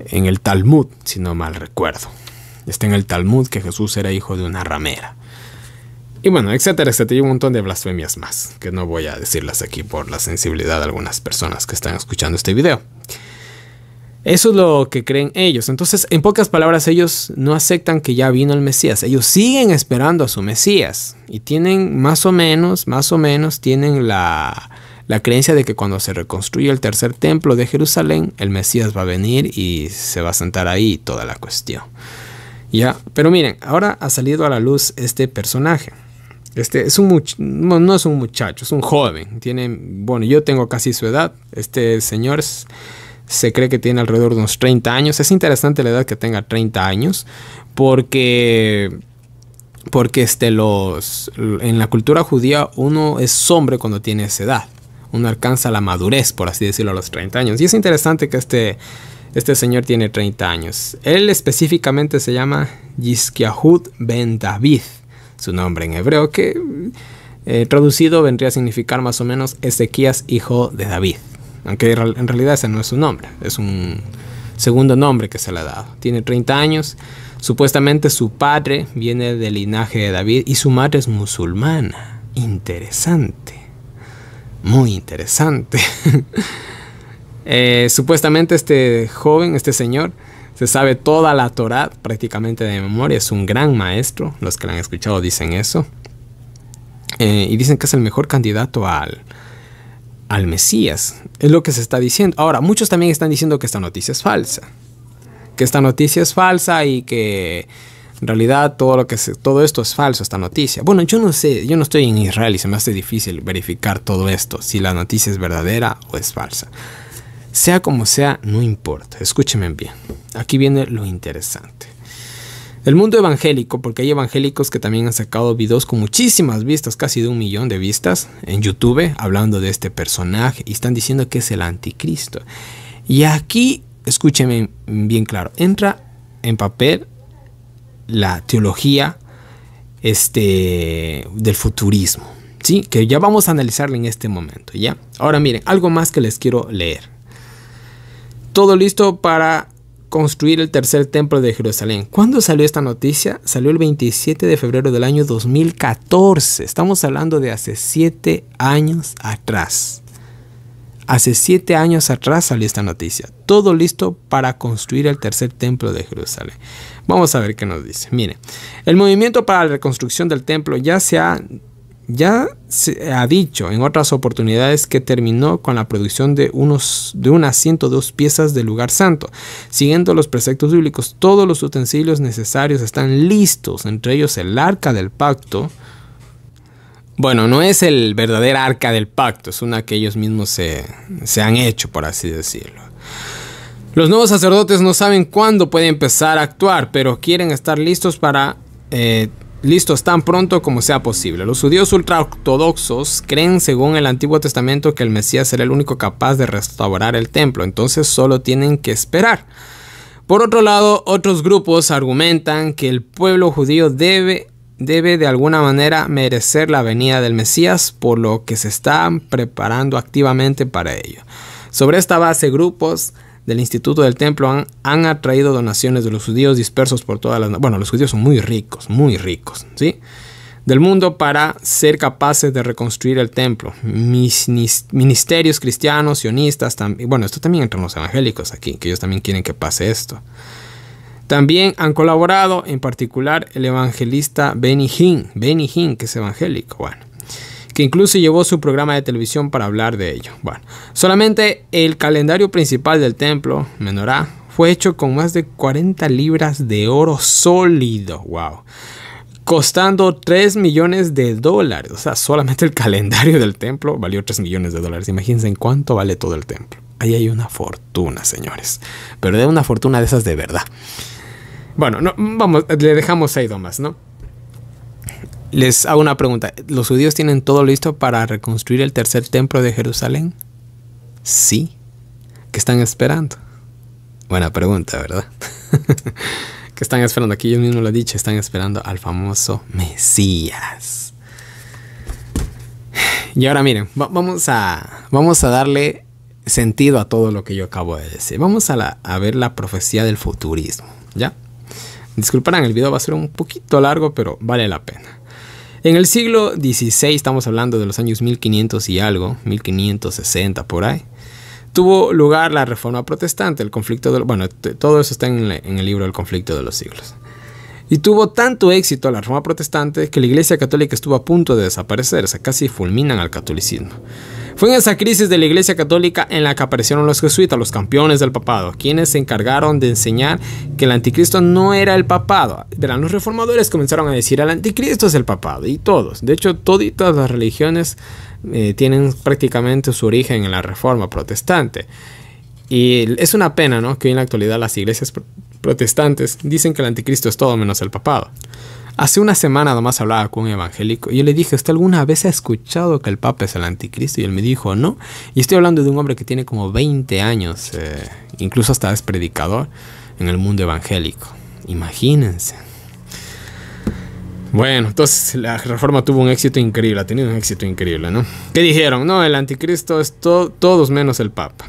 Speaker 1: en el Talmud, si no mal recuerdo. Está en el Talmud que Jesús era hijo de una ramera. Y bueno, etcétera, etcétera. Y un montón de blasfemias más, que no voy a decirlas aquí por la sensibilidad de algunas personas que están escuchando este video. Eso es lo que creen ellos. Entonces, en pocas palabras, ellos no aceptan que ya vino el Mesías. Ellos siguen esperando a su Mesías. Y tienen más o menos, más o menos, tienen la, la creencia de que cuando se reconstruye el tercer templo de Jerusalén, el Mesías va a venir y se va a sentar ahí toda la cuestión. Ya, pero miren, ahora ha salido a la luz este personaje. Este es un no, no, es un muchacho, es un joven. Tiene, bueno, yo tengo casi su edad. Este señor se cree que tiene alrededor de unos 30 años. Es interesante la edad que tenga 30 años porque porque este los en la cultura judía uno es hombre cuando tiene esa edad uno alcanza la madurez, por así decirlo, a los 30 años. Y es interesante que este, este señor tiene 30 años. Él específicamente se llama Yiskiahud Ben David, su nombre en hebreo, que eh, traducido vendría a significar más o menos Ezequías, hijo de David. Aunque en realidad ese no es su nombre, es un segundo nombre que se le ha dado. Tiene 30 años. Supuestamente su padre viene del linaje de David y su madre es musulmana. Interesante muy interesante. Eh, supuestamente este joven, este señor, se sabe toda la Torah prácticamente de memoria, es un gran maestro, los que la han escuchado dicen eso. Eh, y dicen que es el mejor candidato al, al Mesías, es lo que se está diciendo. Ahora, muchos también están diciendo que esta noticia es falsa, que esta noticia es falsa y que en realidad todo, lo que todo esto es falso, esta noticia. Bueno, yo no sé, yo no estoy en Israel y se me hace difícil verificar todo esto, si la noticia es verdadera o es falsa. Sea como sea, no importa, escúcheme bien. Aquí viene lo interesante. El mundo evangélico, porque hay evangélicos que también han sacado videos con muchísimas vistas, casi de un millón de vistas en YouTube, hablando de este personaje y están diciendo que es el anticristo. Y aquí, escúcheme bien claro, entra en papel la teología este, del futurismo, ¿sí? que ya vamos a analizarla en este momento. ¿ya? Ahora miren, algo más que les quiero leer. Todo listo para construir el tercer templo de Jerusalén. ¿Cuándo salió esta noticia? Salió el 27 de febrero del año 2014. Estamos hablando de hace 7 años atrás. Hace 7 años atrás salió esta noticia. Todo listo para construir el tercer templo de Jerusalén. Vamos a ver qué nos dice. Mire, el movimiento para la reconstrucción del templo ya se ha ya ha dicho en otras oportunidades que terminó con la producción de, unos, de unas 102 piezas del lugar santo. Siguiendo los preceptos bíblicos, todos los utensilios necesarios están listos, entre ellos el arca del pacto. Bueno, no es el verdadero arca del pacto, es una que ellos mismos se, se han hecho, por así decirlo. Los nuevos sacerdotes no saben cuándo puede empezar a actuar, pero quieren estar listos para eh, listos tan pronto como sea posible. Los judíos ultraortodoxos creen, según el Antiguo Testamento, que el Mesías será el único capaz de restaurar el templo, entonces solo tienen que esperar. Por otro lado, otros grupos argumentan que el pueblo judío debe, debe de alguna manera merecer la venida del Mesías, por lo que se están preparando activamente para ello. Sobre esta base, grupos del Instituto del Templo han, han, atraído donaciones de los judíos dispersos por todas las... Bueno, los judíos son muy ricos, muy ricos, ¿sí? Del mundo para ser capaces de reconstruir el templo. Mis, ministerios cristianos, sionistas, también, bueno, esto también entre los evangélicos aquí, que ellos también quieren que pase esto. También han colaborado, en particular, el evangelista Benny Hinn, Benny Hinn, que es evangélico, bueno que incluso llevó su programa de televisión para hablar de ello. Bueno, solamente el calendario principal del templo, Menorá, fue hecho con más de 40 libras de oro sólido, wow, costando 3 millones de dólares. O sea, solamente el calendario del templo valió 3 millones de dólares. Imagínense en cuánto vale todo el templo. Ahí hay una fortuna, señores. Pero de una fortuna de esas de verdad. Bueno, no, vamos, le dejamos ahí nomás, ¿no? Les hago una pregunta. ¿Los judíos tienen todo listo para reconstruir el tercer templo de Jerusalén? Sí. ¿Qué están esperando? Buena pregunta, ¿verdad? ¿Qué están esperando? Aquí yo mismo lo he dicho, están esperando al famoso Mesías. Y ahora miren, vamos, a, vamos a darle sentido a todo lo que yo acabo de decir. Vamos a, ver la profecía del futurismo, ¿ya? Disculparán, el video va a ser un poquito largo, pero vale la pena. En el siglo XVI, estamos hablando de los años 1500 y algo, 1560 por ahí, tuvo lugar la reforma protestante, el conflicto de... Bueno, todo eso está en, el libro El conflicto de los siglos. Y tuvo tanto éxito la reforma protestante que la Iglesia Católica estuvo a punto de desaparecer, o sea, casi fulminan al catolicismo. Fue en esa crisis de la Iglesia Católica en la que aparecieron los jesuitas, los campeones del papado, quienes se encargaron de enseñar que el anticristo no era el papado. Verán, los reformadores comenzaron a decir, el anticristo es el papado, y todos. De hecho, todas las religiones eh, tienen prácticamente su origen en la reforma protestante. Y es una pena, ¿no? Que hoy en la actualidad las iglesias protestantes dicen que el anticristo es todo menos el papado. Hace una semana nomás hablaba con un evangélico y yo le dije, ¿usted alguna vez ha escuchado que el Papa es el anticristo? Y él me dijo, no. Y estoy hablando de un hombre que tiene como 20 años, eh, incluso hasta es predicador en el mundo evangélico. Imagínense. Bueno, entonces la reforma tuvo un éxito increíble, ha tenido un éxito increíble, ¿no? ¿Qué dijeron? No, el anticristo es todos menos el Papa.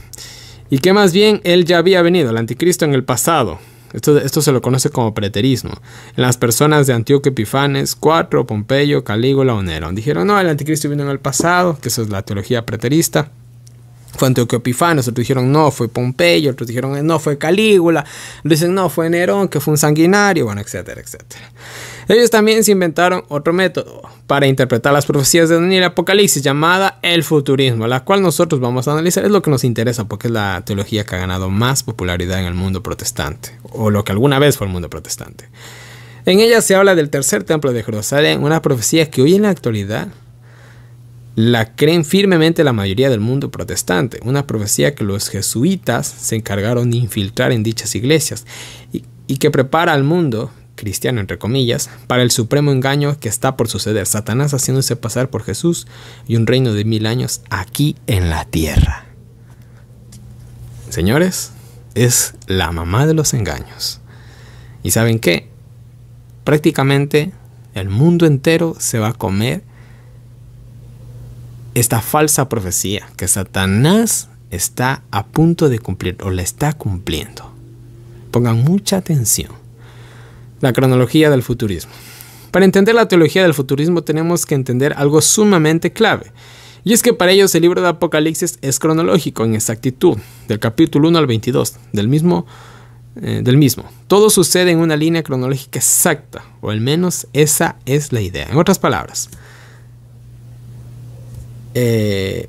Speaker 1: Y que más bien él ya había venido, el anticristo en el pasado. Esto, se lo conoce como preterismo. En las personas de Antioquio Epifanes, 4, Pompeyo, Calígula o Nerón. Dijeron, no, el anticristo vino en el pasado, que eso es la teología preterista. Fue Antioquio Epifanes, otros dijeron, no, fue Pompeyo, otros dijeron, no, fue Calígula. Dicen, no, fue Nerón, que fue un sanguinario, bueno, etcétera, etcétera. Ellos también se inventaron otro método para interpretar las profecías de Daniel Apocalipsis llamada el futurismo, la cual nosotros vamos a analizar, es lo que nos interesa porque es la teología que ha ganado más popularidad en el mundo protestante, o lo que alguna vez fue el mundo protestante. En ella se habla del tercer templo de Jerusalén, una profecía que hoy en la actualidad la creen firmemente la mayoría del mundo protestante, una profecía que los jesuitas se encargaron de infiltrar en dichas iglesias y que prepara al mundo cristiano entre comillas, para el supremo engaño que está por suceder, Satanás haciéndose pasar por Jesús y un reino de mil años aquí en la tierra. Señores, es la mamá de los engaños. ¿Y saben qué? Prácticamente el mundo entero se va a comer esta falsa profecía que Satanás está a punto de cumplir o la está cumpliendo. Pongan mucha atención. La cronología del futurismo. Para entender la teología del futurismo tenemos que entender algo sumamente clave, y es que para ellos el libro de Apocalipsis es cronológico en exactitud, del capítulo 1 al 22, del mismo, eh, del mismo. Todo sucede en una línea cronológica exacta, o al menos esa es la idea. En otras palabras, eh,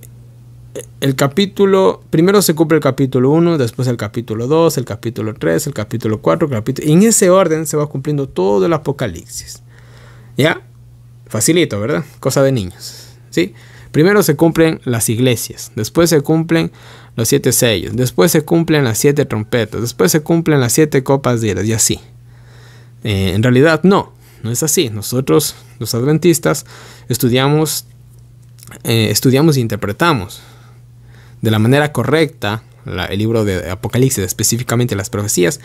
Speaker 1: el capítulo, primero se cumple el capítulo 1, después el capítulo 2, el capítulo 3, el capítulo 4, capítulo, en ese orden se va cumpliendo todo el Apocalipsis. ¿Ya? Facilito, ¿verdad? Cosa de niños. ¿Sí? Primero se cumplen las iglesias, después se cumplen los siete sellos, después se cumplen las siete trompetas, después se cumplen las siete copas de y así. Eh, en realidad no, no es así. Nosotros, los adventistas, estudiamos, eh, estudiamos e interpretamos de la manera correcta el libro de Apocalipsis, específicamente las profecías.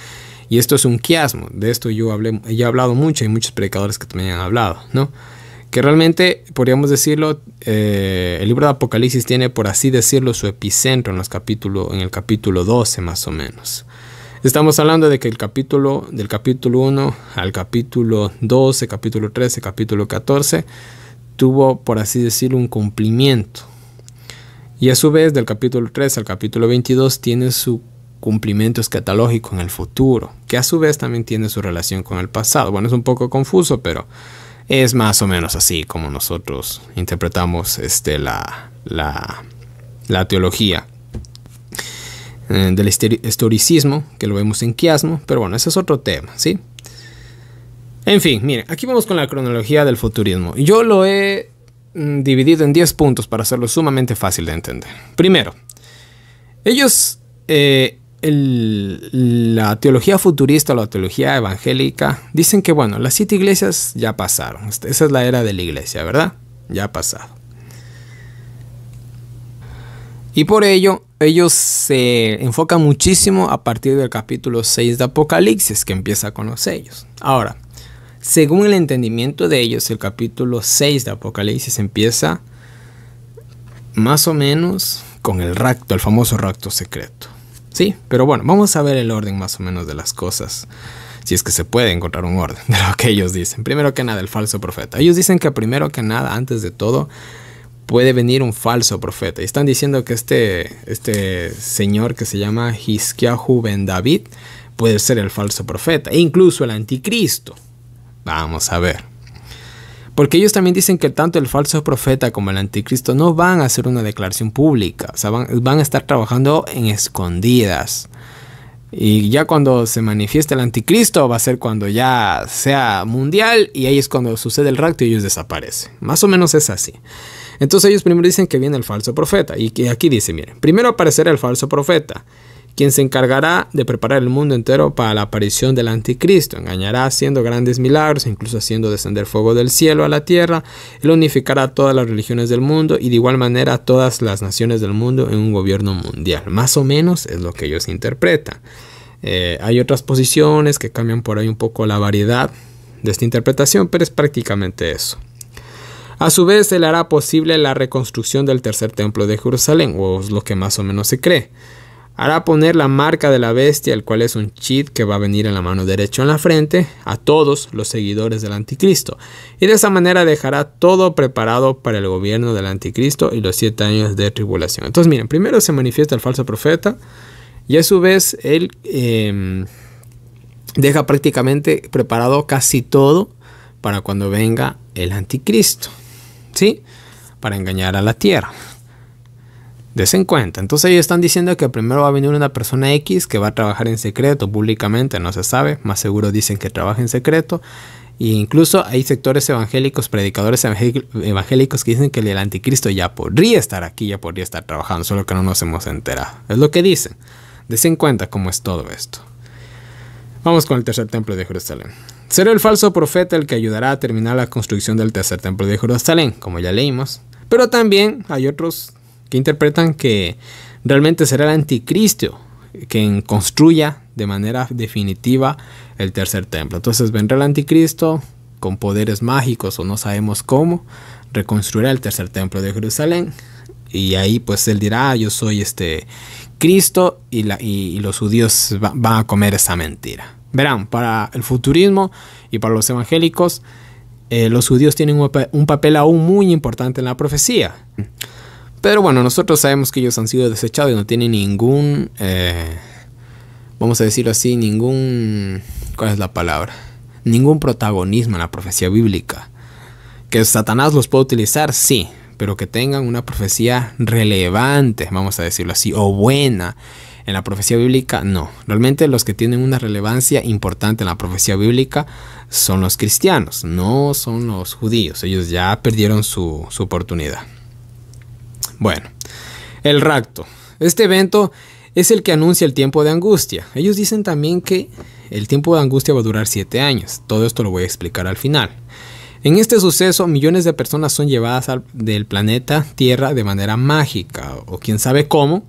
Speaker 1: Y esto es un quiasmo. De esto yo hablé, he hablado mucho y muchos predicadores que también han hablado, ¿no? Que realmente, podríamos decirlo, eh, el libro de Apocalipsis tiene, por así decirlo, su epicentro en, los capítulos en el capítulo 12 más o menos. Estamos hablando de que el capítulo, del capítulo 1 al capítulo 12, capítulo 13, capítulo 14, tuvo, por así decirlo, un cumplimiento y a su vez, del capítulo 3 al capítulo 22 tiene su cumplimiento escatológico en el futuro, que a su vez también tiene su relación con el pasado. Bueno, es un poco confuso, pero es más o menos así como nosotros interpretamos este, la, la, teología eh, del historicismo, que lo vemos en quiasmo, pero bueno, ese es otro tema, ¿sí? En fin, miren, aquí vamos con la cronología del futurismo. Yo lo he Mm, dividido en 10 puntos para hacerlo sumamente fácil de entender. Primero, ellos, eh, la teología futurista, la teología evangélica, dicen que, bueno, las siete iglesias ya pasaron. Este, esa es la era de la iglesia, ¿verdad? Ya ha pasado. Y por ello, ellos se enfocan muchísimo a partir del capítulo 6 de Apocalipsis, que empieza con los sellos. Ahora, según el entendimiento de ellos, el capítulo 6 de Apocalipsis empieza más o menos con el rapto, el famoso rapto secreto. Sí, pero bueno, vamos a ver el orden más o menos de las cosas, si es que se puede encontrar un orden de lo que ellos dicen. Primero que nada, el falso profeta. Ellos dicen que primero que nada, antes de todo, puede venir un falso profeta. Y están diciendo que este, este señor que se llama Hiskiahu Ben David puede ser el falso profeta, e incluso el anticristo. Vamos a ver. Porque ellos también dicen que tanto el falso profeta como el anticristo no van a hacer una declaración pública, o sea, van, a estar trabajando en escondidas. Y ya cuando se manifiesta el anticristo va a ser cuando ya sea mundial y ahí es cuando sucede el rapto y ellos desaparecen. Más o menos es así. Entonces ellos primero dicen que viene el falso profeta y que aquí dice, miren, primero aparecerá el falso profeta quien se encargará de preparar el mundo entero para la aparición del anticristo. Engañará haciendo grandes milagros, incluso haciendo descender fuego del cielo a la tierra. lo unificará a todas las religiones del mundo y de igual manera a todas las naciones del mundo en un gobierno mundial. Más o menos es lo que ellos interpretan. Eh, hay otras posiciones que cambian por ahí un poco la variedad de esta interpretación, pero es prácticamente eso. A su vez, se le hará posible la reconstrucción del tercer templo de Jerusalén, o es lo que más o menos se cree hará poner la marca de la bestia, el cual es un cheat que va a venir en la mano derecha en la frente, a todos los seguidores del anticristo. Y de esa manera dejará todo preparado para el gobierno del anticristo y los siete años de tribulación. Entonces, miren, primero se manifiesta el falso profeta y a su vez él em, deja prácticamente preparado casi todo para cuando venga el anticristo, ¿sí? Para engañar a la tierra. Desen cuenta, entonces ellos están diciendo que primero va a venir una persona X que va a trabajar en secreto, públicamente, no se sabe, más seguro dicen que trabaja en secreto, e incluso hay sectores evangélicos, predicadores evangélicos que dicen que el anticristo ya podría estar aquí, ya podría estar trabajando, solo que no nos hemos enterado. Es lo que dicen. Desen cuenta cómo es todo esto. Vamos con el tercer templo de Jerusalén. Será el falso profeta el que ayudará a terminar la construcción del tercer templo de Jerusalén, como ya leímos. Pero también hay otros que interpretan que realmente será el anticristo quien construya de manera definitiva el tercer templo. Entonces vendrá el anticristo con poderes mágicos o no sabemos cómo, reconstruirá el tercer templo de Jerusalén y ahí pues él dirá, ah, yo soy este Cristo y, los judíos van a comer esa mentira. Verán, para el futurismo y para los evangélicos, eh, los judíos tienen un papel aún muy importante en la profecía. Pero bueno, nosotros sabemos que ellos han sido desechados y no tienen ningún, eh, vamos a decirlo así, ningún, ¿cuál es la palabra? Ningún protagonismo en la profecía bíblica. Que Satanás los pueda utilizar, sí, pero que tengan una profecía relevante, vamos a decirlo así, o buena en la profecía bíblica, no. Realmente los que tienen una relevancia importante en la profecía bíblica son los cristianos, no son los judíos. Ellos ya perdieron su, su oportunidad. Bueno, el rapto. Este evento es el que anuncia el tiempo de angustia. Ellos dicen también que el tiempo de angustia va a durar siete años. Todo esto lo voy a explicar al final. En este suceso, millones de personas son llevadas del planeta Tierra de manera mágica, o quién sabe cómo,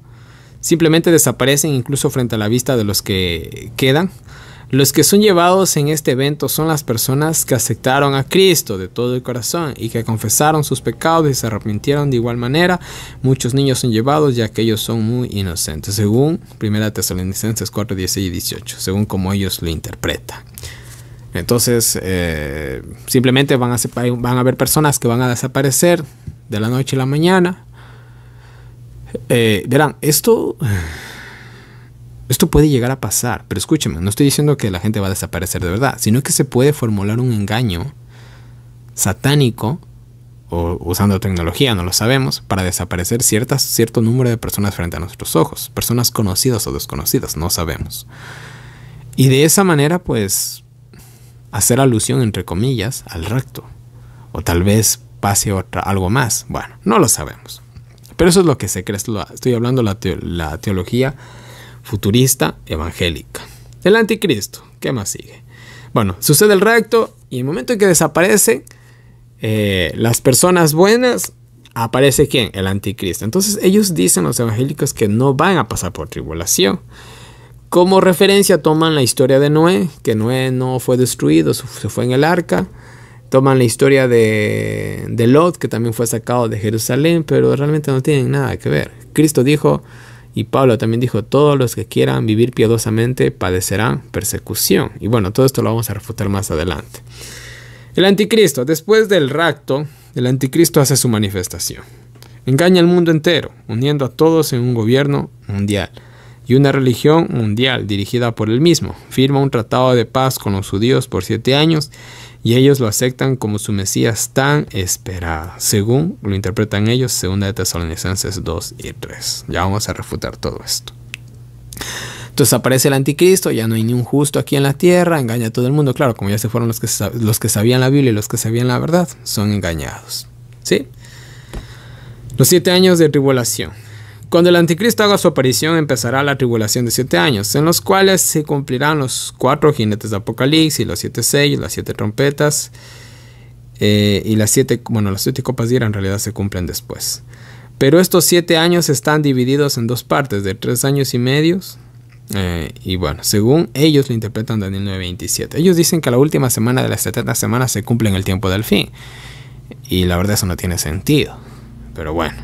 Speaker 1: simplemente desaparecen incluso frente a la vista de los que quedan, los que son llevados en este evento son las personas que aceptaron a Cristo de todo el corazón y que confesaron sus pecados y se arrepintieron de igual manera. Muchos niños son llevados ya que ellos son muy inocentes, según 1 Tesalonicenses 4, 16 y 18, según como ellos lo interpretan. Entonces, eh, simplemente van a, van a haber personas que van a desaparecer de la noche a la mañana. verán, eh, esto esto puede llegar a pasar, pero escúcheme, no estoy diciendo que la gente va a desaparecer de verdad, sino que se puede formular un engaño satánico o usando tecnología, no lo sabemos, para desaparecer ciertas, cierto número de personas frente a nuestros ojos, personas conocidas o desconocidas, no sabemos. Y de esa manera, pues, hacer alusión, entre comillas, al recto. O tal vez pase otra, algo más. Bueno, no lo sabemos. Pero eso es lo que se cree. Estoy hablando de la teología futurista evangélica. El anticristo, ¿qué más sigue? Bueno, sucede el recto y el momento en que desaparecen eh, las personas buenas, aparece quién? El anticristo. Entonces ellos dicen los evangélicos que no van a pasar por tribulación. Como referencia toman la historia de Noé, que Noé no fue destruido, se fue en el arca. Toman la historia de, de Lot, que también fue sacado de Jerusalén, pero realmente no tienen nada que ver. Cristo dijo, y Pablo también dijo, todos los que quieran vivir piadosamente padecerán persecución. Y bueno, todo esto lo vamos a refutar más adelante. El anticristo, después del rapto, el anticristo hace su manifestación. Engaña al mundo entero, uniendo a todos en un gobierno mundial y una religión mundial dirigida por él mismo. Firma un tratado de paz con los judíos por siete años y ellos lo aceptan como su Mesías tan esperado, según lo interpretan ellos, segunda de Tesalonicenses 2 y 3. Ya vamos a refutar todo esto. Entonces aparece el anticristo, ya no hay ni un justo aquí en la tierra, engaña a todo el mundo. Claro, como ya se fueron los que, los que sabían la Biblia y los que sabían la verdad, son engañados. ¿Sí? Los siete años de tribulación. Cuando el anticristo haga su aparición empezará la tribulación de siete años, en los cuales se cumplirán los cuatro jinetes de Apocalipsis, los siete sellos, las siete trompetas eh, y las siete, bueno, las siete copas de ira en realidad se cumplen después. Pero estos siete años están divididos en dos partes, de tres años y medios. Eh, y bueno, según ellos lo interpretan Daniel 9:27. Ellos dicen que la última semana de las 70 semanas se cumple en el tiempo del fin. Y la verdad eso no tiene sentido. Pero bueno.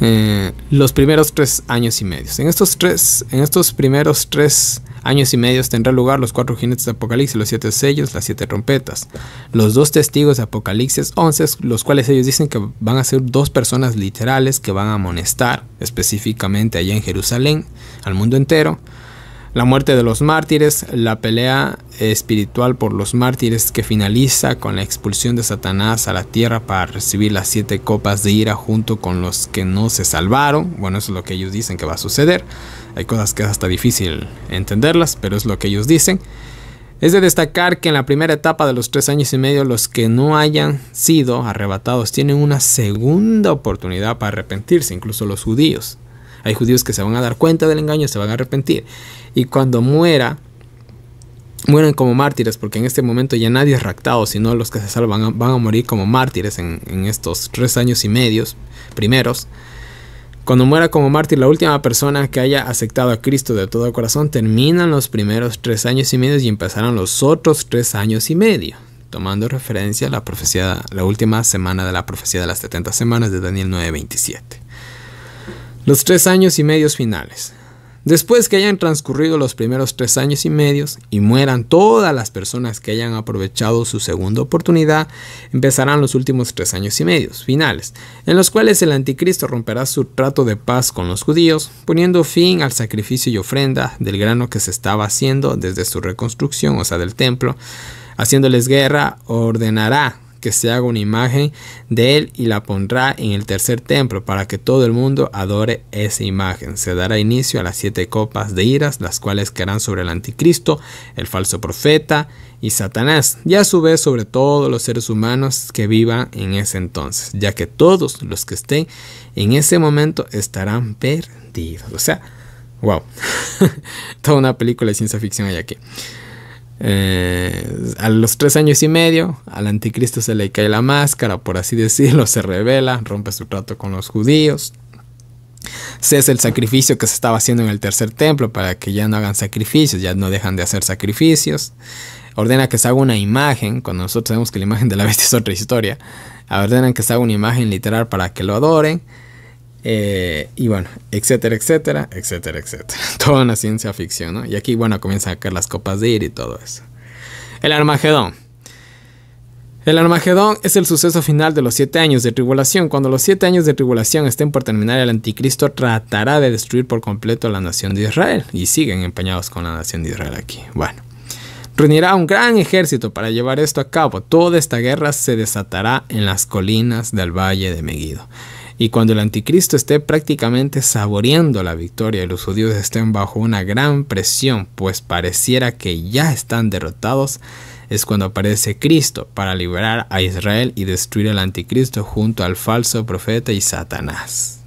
Speaker 1: Eh, los primeros tres años y medios. En estos, tres, en estos primeros tres años y medios tendrá lugar los cuatro jinetes de Apocalipsis, los siete sellos, las siete trompetas, los dos testigos de Apocalipsis 11, los cuales ellos dicen que van a ser dos personas literales que van a amonestar específicamente allá en Jerusalén al mundo entero la muerte de los mártires, la pelea espiritual por los mártires que finaliza con la expulsión de Satanás a la tierra para recibir las siete copas de ira junto con los que no se salvaron. Bueno, eso es lo que ellos dicen que va a suceder. Hay cosas que es hasta difícil entenderlas, pero es lo que ellos dicen. Es de destacar que en la primera etapa de los tres años y medio los que no hayan sido arrebatados tienen una segunda oportunidad para arrepentirse, incluso los judíos. Hay judíos que se van a dar cuenta del engaño, se van a arrepentir. Y cuando muera, mueren como mártires, porque en este momento ya nadie es raptado, sino los que se salvan van a, morir como mártires en, estos tres años y medios primeros. Cuando muera como mártir la última persona que haya aceptado a Cristo de todo corazón, terminan los primeros tres años y medio y empezarán los otros tres años y medio, tomando referencia a la profecía, la última semana de la profecía de las 70 semanas de Daniel 9:27. Los tres años y medios finales. Después que hayan transcurrido los primeros tres años y medios y mueran todas las personas que hayan aprovechado su segunda oportunidad, empezarán los últimos tres años y medios finales, en los cuales el anticristo romperá su trato de paz con los judíos, poniendo fin al sacrificio y ofrenda del grano que se estaba haciendo desde su reconstrucción, o sea, del templo, haciéndoles guerra, ordenará se haga una imagen de él y la pondrá en el tercer templo para que todo el mundo adore esa imagen. Se dará inicio a las siete copas de iras, las cuales caerán sobre el anticristo, el falso profeta y Satanás, y a su vez sobre todos los seres humanos que vivan en ese entonces, ya que todos los que estén en ese momento estarán perdidos. O sea, wow, toda una película de ciencia ficción hay aquí. Eh, a los tres años y medio, al anticristo se le cae la máscara, por así decirlo, se revela, rompe su trato con los judíos. cese el sacrificio que se estaba haciendo en el tercer templo para que ya no hagan sacrificios, ya no dejan de hacer sacrificios. Ordena que se haga una imagen, cuando nosotros sabemos que la imagen de la bestia es otra historia. Ordenan que se haga una imagen literal para que lo adoren eh, y bueno, etcétera, etcétera, etcétera, etcétera. Toda una ciencia ficción, ¿no? Y aquí, bueno, comienzan a caer las copas de ir y todo eso. El Armagedón. El Armagedón es el suceso final de los siete años de tribulación. Cuando los siete años de tribulación estén por terminar, el anticristo tratará de destruir por completo la nación de Israel. Y siguen empeñados con la nación de Israel aquí. Bueno, reunirá un gran ejército para llevar esto a cabo. Toda esta guerra se desatará en las colinas del valle de Meguido. Y cuando el anticristo esté prácticamente saboreando la victoria y los judíos estén bajo una gran presión, pues pareciera que ya están derrotados, es cuando aparece Cristo para liberar a Israel y destruir al anticristo junto al falso profeta y Satanás.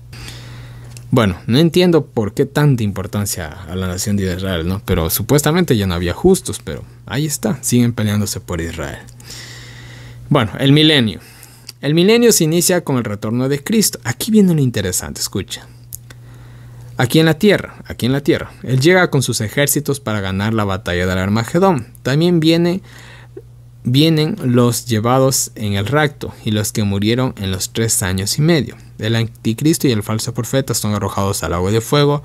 Speaker 1: Bueno, no entiendo por qué tanta importancia a la nación de Israel, ¿no? Pero supuestamente ya no había justos, pero ahí está, siguen peleándose por Israel. Bueno, el milenio. El milenio se inicia con el retorno de Cristo. Aquí viene lo interesante, escucha. Aquí en la tierra, aquí en la tierra. Él llega con sus ejércitos para ganar la batalla del Armagedón. También viene, vienen los llevados en el racto y los que murieron en los tres años y medio. El anticristo y el falso profeta son arrojados al agua de fuego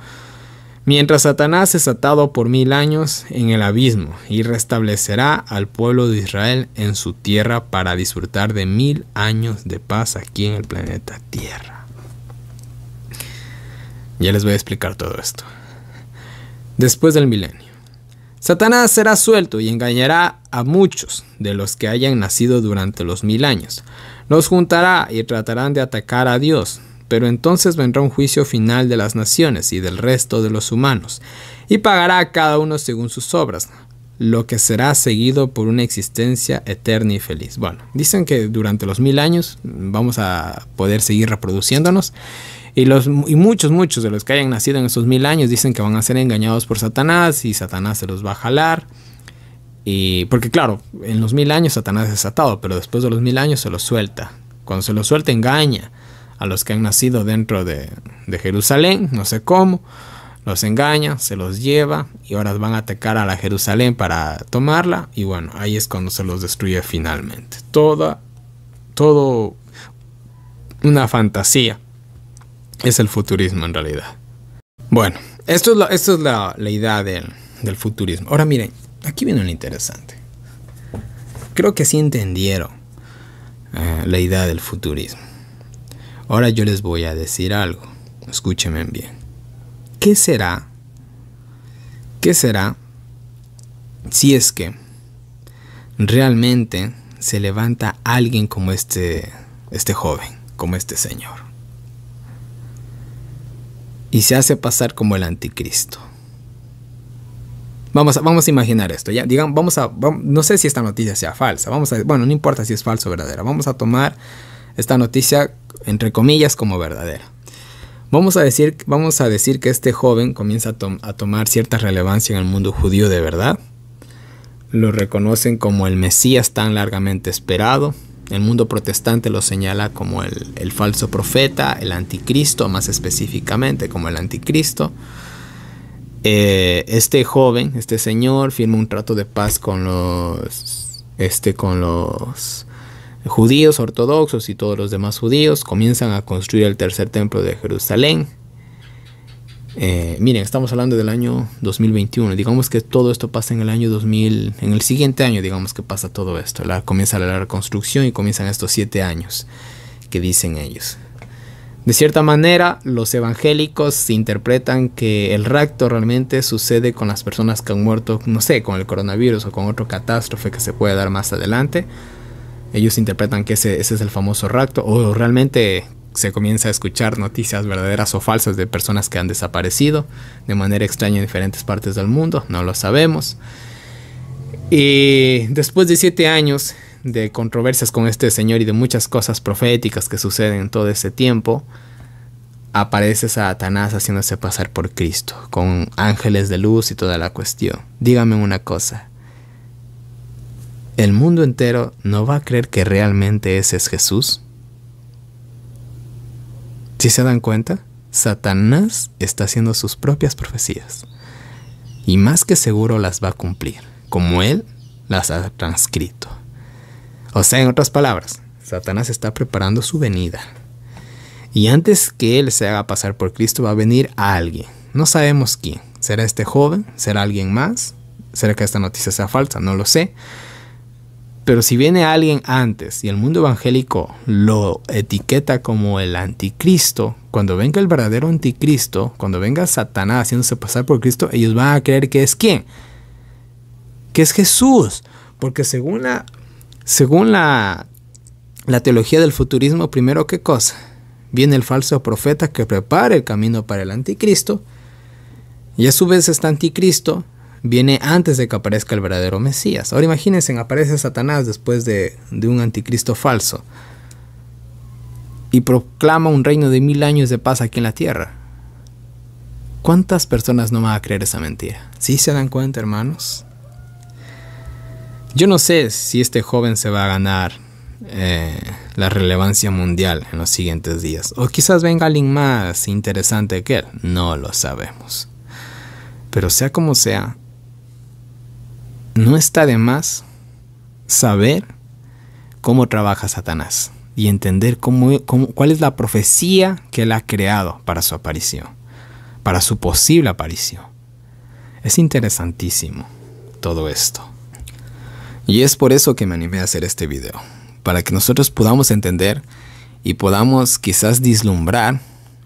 Speaker 1: mientras Satanás es atado por mil años en el abismo y restablecerá al pueblo de Israel en su tierra para disfrutar de mil años de paz aquí en el planeta Tierra. Ya les voy a explicar todo esto. Después del milenio, Satanás será suelto y engañará a muchos de los que hayan nacido durante los mil años. Los juntará y tratarán de atacar a Dios, pero entonces vendrá un juicio final de las naciones y del resto de los humanos, y pagará a cada uno según sus obras, lo que será seguido por una existencia eterna y feliz. Bueno, dicen que durante los mil años vamos a poder seguir reproduciéndonos. Y, los, muchos, muchos de los que hayan nacido en esos mil años dicen que van a ser engañados por Satanás y Satanás se los va a jalar. Y porque claro, en los mil años Satanás es atado, pero después de los mil años se los suelta. Cuando se los suelta engaña a los que han nacido dentro de, Jerusalén, no sé cómo, los engaña, se los lleva y ahora van a atacar a la Jerusalén para tomarla y bueno, ahí es cuando se los destruye finalmente. Toda, todo una fantasía es el futurismo en realidad. Bueno, esto es, esto es la, idea del, futurismo. Ahora miren, aquí viene lo interesante. Creo que sí entendieron eh, la idea del futurismo. Ahora yo les voy a decir algo. Escúchenme bien. ¿Qué será? ¿Qué será si es que realmente se levanta alguien como este este joven, como este señor? Y se hace pasar como el anticristo. Vamos a, vamos a imaginar esto, ya, digan, vamos a, no sé si esta noticia sea falsa, vamos a, bueno, no importa si es falso o verdadera, vamos a tomar esta noticia, entre comillas, como verdadera. Vamos a decir, vamos a decir que este joven comienza a, tomar cierta relevancia en el mundo judío de verdad. Lo reconocen como el Mesías tan largamente esperado. El mundo protestante lo señala como el, falso profeta, el anticristo, más específicamente como el anticristo. Eh, este joven, este señor, firma un trato de paz con los, este, con los judíos ortodoxos y todos los demás judíos comienzan a construir el tercer templo de Jerusalén. Eh, miren, estamos hablando del año 2021. Digamos que todo esto pasa en el año 2000, en el siguiente año, digamos que pasa todo esto. La, comienza la reconstrucción y comienzan estos siete años que dicen ellos. De cierta manera, los evangélicos interpretan que el rapto realmente sucede con las personas que han muerto, no sé, con el coronavirus o con otra catástrofe que se puede dar más adelante. Ellos interpretan que ese, es el famoso rapto o realmente se comienza a escuchar noticias verdaderas o falsas de personas que han desaparecido de manera extraña en diferentes partes del mundo, no lo sabemos. Y después de siete años de controversias con este señor y de muchas cosas proféticas que suceden en todo ese tiempo, aparece Satanás haciéndose pasar por Cristo, con ángeles de luz y toda la cuestión. Dígame una cosa, ¿el mundo entero no va a creer que realmente ese es Jesús? Si se dan cuenta, Satanás está haciendo sus propias profecías y más que seguro las va a cumplir, como él las ha transcrito. O sea, en otras palabras, Satanás está preparando su venida. Y antes que él se haga pasar por Cristo va a venir a alguien. No sabemos quién. ¿Será este joven? ¿Será alguien más? ¿Será que esta noticia sea falsa? No lo sé. Pero si viene alguien antes y el mundo evangélico lo etiqueta como el anticristo, cuando venga el verdadero anticristo, cuando venga Satanás haciéndose pasar por Cristo, ellos van a creer que es quién? Que es Jesús. Porque según la, según la, la teología del futurismo, primero qué cosa? Viene el falso profeta que prepara el camino para el anticristo. Y a su vez está anticristo viene antes de que aparezca el verdadero Mesías. Ahora imagínense, aparece Satanás después de, de un anticristo falso y proclama un reino de mil años de paz aquí en la tierra. ¿Cuántas personas no van a creer esa mentira? ¿Sí se dan cuenta, hermanos? Yo no sé si este joven se va a ganar eh, la relevancia mundial en los siguientes días. O quizás venga alguien más interesante que él. No lo sabemos. Pero sea como sea, no está de más saber cómo trabaja Satanás y entender cuál es la profecía que él ha creado para su aparición, para su posible aparición. Es interesantísimo todo esto. Y es por eso que me animé a hacer este video, para que nosotros podamos entender y podamos quizás vislumbrar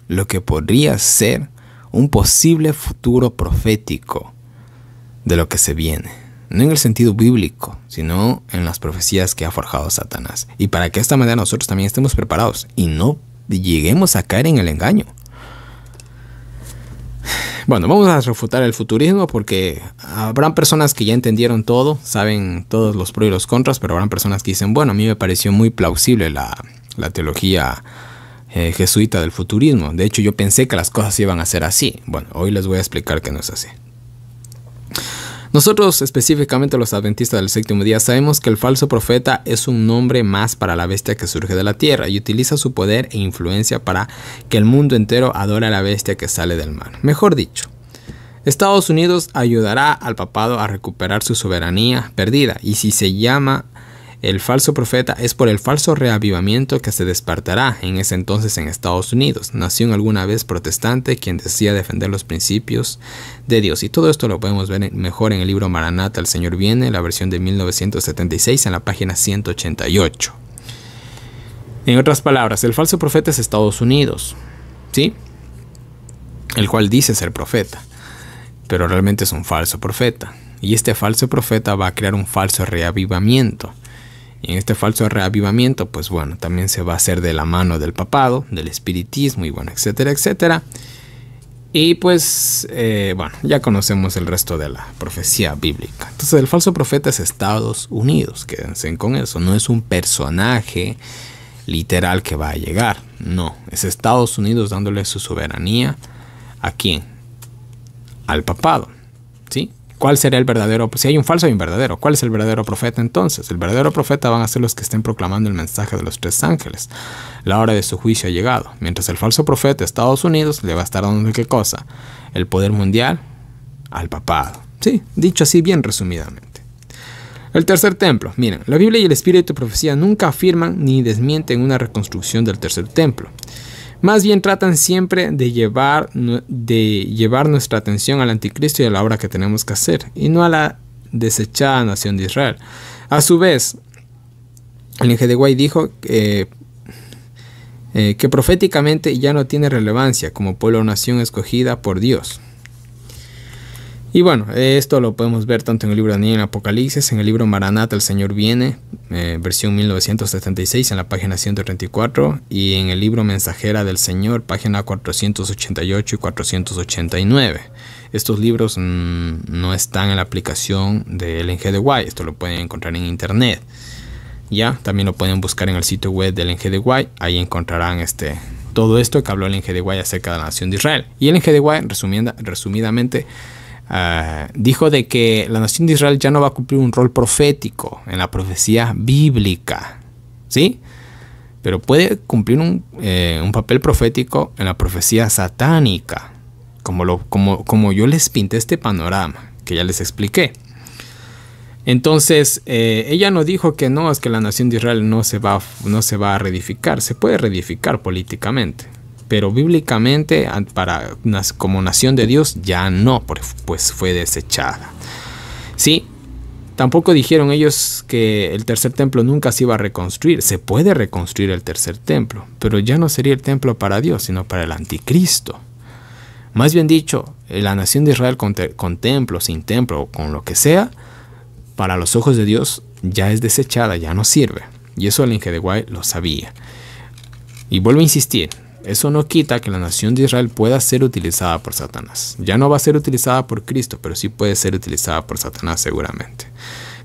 Speaker 1: lo que podría ser un posible futuro profético de lo que se viene no en el sentido bíblico, sino en las profecías que ha forjado Satanás. Y para que de esta manera nosotros también estemos preparados y no lleguemos a caer en el engaño. Bueno, vamos a refutar el futurismo porque habrán personas que ya entendieron todo, saben todos los pros y los contras, pero habrán personas que dicen, bueno, a mí me pareció muy plausible la, teología eh, jesuita del futurismo. De hecho, yo pensé que las cosas iban a ser así. Bueno, hoy les voy a explicar que no es así. Nosotros, específicamente los adventistas del séptimo día, sabemos que el falso profeta es un nombre más para la bestia que surge de la tierra y utiliza su poder e influencia para que el mundo entero adore a la bestia que sale del mar. Mejor dicho, Estados Unidos ayudará al papado a recuperar su soberanía perdida y si se llama el falso profeta es por el falso reavivamiento que se despertará en ese entonces en Estados Unidos, Nació en alguna vez protestante quien decía defender los principios de Dios. Y todo esto lo podemos ver mejor en el libro Maranata, El Señor Viene, la versión de 1976 en la página 188. En otras palabras, el falso profeta es Estados Unidos, ¿sí? El cual dice ser profeta, pero realmente es un falso profeta. Y este falso profeta va a crear un falso reavivamiento y en este falso reavivamiento, pues bueno, también se va a hacer de la mano del papado, del espiritismo y bueno, etcétera, etcétera. Y pues, eh, bueno, ya conocemos el resto de la profecía bíblica. Entonces, el falso profeta es Estados Unidos, quédense con eso. No es un personaje literal que va a llegar, no. Es Estados Unidos dándole su soberanía a quién? Al papado, ¿sí? ¿Cuál será el verdadero? Si hay un falso, y un verdadero. ¿Cuál es el verdadero profeta entonces? El verdadero profeta van a ser los que estén proclamando el mensaje de los tres ángeles. La hora de su juicio ha llegado. Mientras el falso profeta de Estados Unidos le va a estar dando qué cosa? El poder mundial al papado. Sí, dicho así bien resumidamente. El tercer templo. Miren, la Biblia y el espíritu de profecía nunca afirman ni desmienten una reconstrucción del tercer templo. Más bien tratan siempre de llevar, de llevar nuestra atención al anticristo y a la obra que tenemos que hacer, y no a la desechada nación de Israel. A su vez, el Ingedeguay dijo eh, que proféticamente ya no tiene relevancia como pueblo o nación escogida por Dios. Y bueno, esto lo podemos ver tanto en el libro de Daniel en Apocalipsis, en el libro Maranata, el Señor viene, eh, versión 1976, en la página 134, y en el libro Mensajera del Señor, página 488 y 489. Estos libros mm, no están en la aplicación de LNGDY, esto lo pueden encontrar en internet. Ya, también lo pueden buscar en el sitio web del Guay... ahí encontrarán este, todo esto que habló el NGDY acerca de la nación de Israel. Y el NGDY, resumidamente, Ah, dijo de que la nación de Israel ya no va a cumplir un rol profético en la profecía bíblica, ¿sí? Pero puede cumplir un, eh, papel profético en la profecía satánica, como, lo, como, como, yo les pinté este panorama, que ya les expliqué. Entonces, eh, ella no dijo que no, es que la nación de Israel no se va, no se va a reedificar, se puede reedificar políticamente, pero bíblicamente para, como nación de Dios ya no, pues fue desechada. Sí, tampoco dijeron ellos que el tercer templo nunca se iba a reconstruir. Se puede reconstruir el tercer templo, pero ya no sería el templo para Dios, sino para el anticristo. Más bien dicho, eh, la nación de Israel con, templo, sin templo con lo que sea, para los ojos de Dios ya es desechada, ya no sirve. Y eso el de Guay lo sabía. Y vuelvo a insistir, eso no quita que la nación de Israel pueda ser utilizada por Satanás. Ya no va a ser utilizada por Cristo, pero sí puede ser utilizada por Satanás seguramente.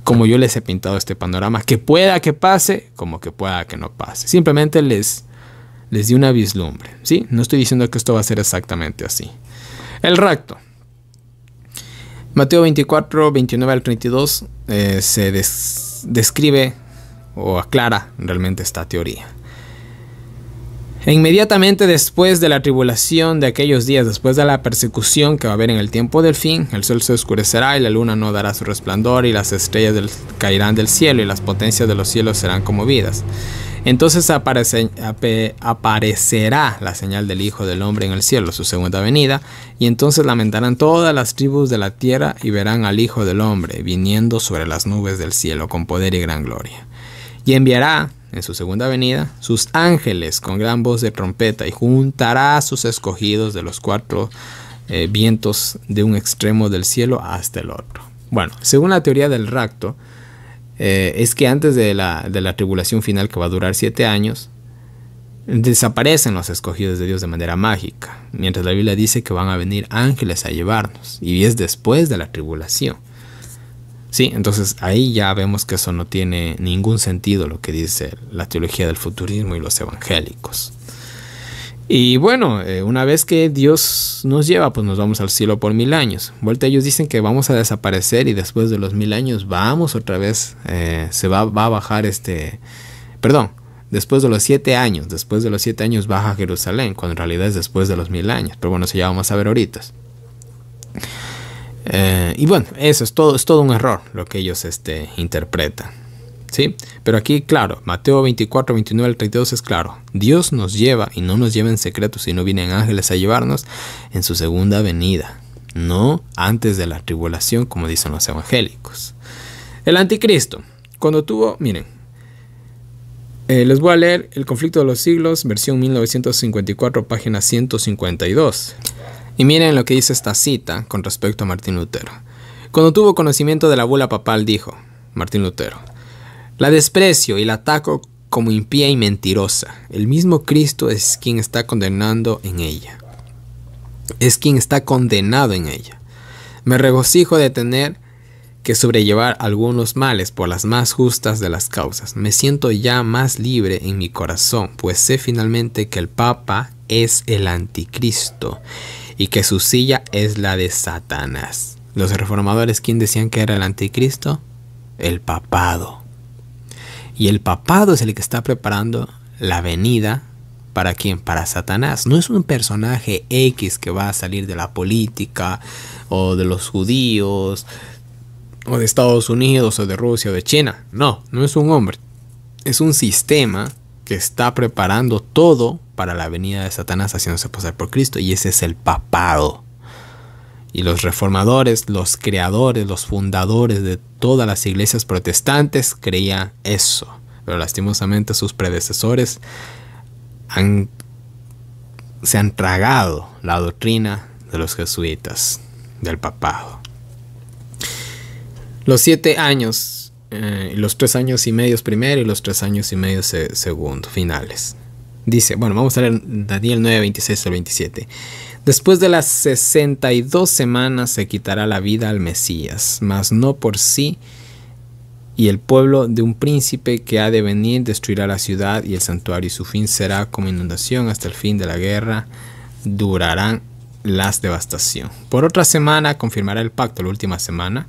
Speaker 1: Como yo les he pintado este panorama, que pueda que pase, como que pueda que no pase. Simplemente les, les di una vislumbre. ¿sí? No estoy diciendo que esto va a ser exactamente así. El rapto. Mateo 24, 29 al 32 eh, se describe o aclara realmente esta teoría. E inmediatamente después de la tribulación de aquellos días, después de la persecución que va a haber en el tiempo del fin, el sol se oscurecerá y la luna no dará su resplandor y las estrellas caerán del cielo y las potencias de los cielos serán conmovidas. Entonces aparecerá la señal del Hijo del Hombre en el cielo, su segunda venida, y entonces lamentarán todas las tribus de la tierra y verán al Hijo del Hombre viniendo sobre las nubes del cielo con poder y gran gloria. Y enviará en su segunda venida, sus ángeles con gran voz de trompeta y juntará a sus escogidos de los cuatro eh, vientos de un extremo del cielo hasta el otro. Bueno, según la teoría del racto, eh, es que antes de la, de la tribulación final que va a durar siete años, desaparecen los escogidos de Dios de manera mágica, mientras la Biblia dice que van a venir ángeles a llevarnos, y es después de la tribulación. Sí, entonces ahí ya vemos que eso no tiene ningún sentido lo que dice la teología del futurismo y los evangélicos. Y bueno, eh, una vez que Dios nos lleva, pues nos vamos al cielo por mil años. Vuelta ellos dicen que vamos a desaparecer y después de los mil años vamos otra vez, eh, se va, a bajar este, perdón, después de los siete años, después de los siete años baja Jerusalén, cuando en realidad es después de los mil años. Pero bueno, eso ya vamos a ver ahorita. Eh, y bueno, eso es todo, es todo un error lo que ellos este, interpretan. ¿sí? Pero aquí, claro, Mateo 24, 29 al 32 es claro. Dios nos lleva y no nos lleva en secreto, sino vienen ángeles a llevarnos en su segunda venida. No antes de la tribulación, como dicen los evangélicos. El anticristo, cuando tuvo, miren, eh, les voy a leer El conflicto de los siglos, versión 1954, página 152. Y miren lo que dice esta cita con respecto a Martín Lutero. Cuando tuvo conocimiento de la bula papal dijo, Martín Lutero, la desprecio y la ataco como impía y mentirosa. El mismo Cristo es quien está condenando en ella. Es quien está condenado en ella. Me regocijo de tener que sobrellevar algunos males por las más justas de las causas. Me siento ya más libre en mi corazón, pues sé finalmente que el Papa es el anticristo y que su silla es la de Satanás. Los reformadores, ¿quién decían que era el anticristo? El papado. Y el papado es el que está preparando la venida para quién? Para Satanás. No es un personaje X que va a salir de la política o de los judíos o de Estados Unidos o de Rusia o de China. No, no es un hombre. Es un sistema que está preparando todo para la venida de Satanás haciéndose pasar por Cristo y ese es el papado. Y los reformadores, los creadores, los fundadores de todas las iglesias protestantes creían eso. Pero lastimosamente sus predecesores han, se han tragado la doctrina de los jesuitas, del papado. Los siete años eh, los tres años y medios primero y los tres años y medio segundo, finales. Dice, bueno, vamos a leer Daniel 9, 26 al 27. Después de las 62 semanas se quitará la vida al Mesías, mas no por sí, y el pueblo de un príncipe que ha de venir destruirá la ciudad y el santuario, y su fin será como inundación hasta el fin de la guerra, durarán las devastación. Por otra semana confirmará el pacto, la última semana,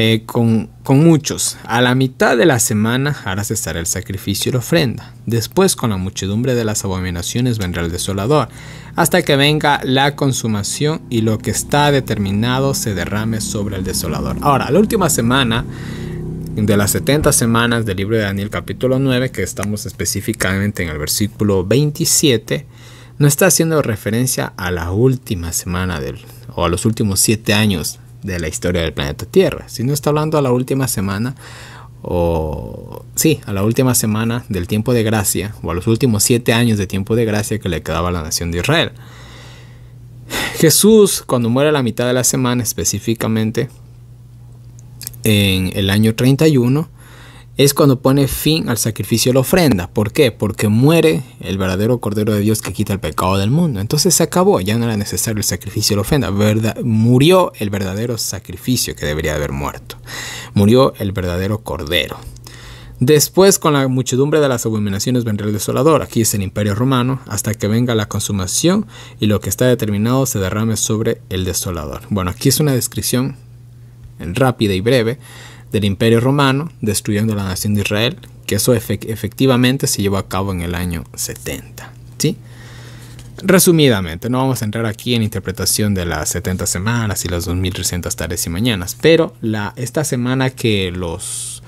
Speaker 1: eh, con, muchos. A la mitad de la semana hará estar el sacrificio y la ofrenda. Después con la muchedumbre de las abominaciones vendrá el desolador, hasta que venga la consumación y lo que está determinado se derrame sobre el desolador. Ahora, la última semana de las 70 semanas del libro de Daniel capítulo 9, que estamos específicamente en el versículo 27, no está haciendo referencia a la última semana del, o a los últimos siete años de la historia del planeta Tierra. Si no está hablando a la última semana, o sí, a la última semana del tiempo de gracia, o a los últimos siete años de tiempo de gracia que le quedaba a la nación de Israel. Jesús, cuando muere a la mitad de la semana específicamente, en el año 31, es cuando pone fin al sacrificio de la ofrenda. ¿Por qué? Porque muere el verdadero Cordero de Dios que quita el pecado del mundo. Entonces se acabó, ya no era necesario el sacrificio de la ofrenda. murió el verdadero sacrificio que debería haber muerto. Murió el verdadero Cordero. Después, con la muchedumbre de las abominaciones vendrá el desolador, aquí es el imperio romano, hasta que venga la consumación y lo que está determinado se derrame sobre el desolador. Bueno, aquí es una descripción rápida y breve del Imperio Romano, destruyendo la nación de Israel, que eso efectivamente se llevó a cabo en el año 70. ¿sí? Resumidamente, no vamos a entrar aquí en interpretación de las 70 semanas y las 2300 tardes y mañanas, pero esta semana que los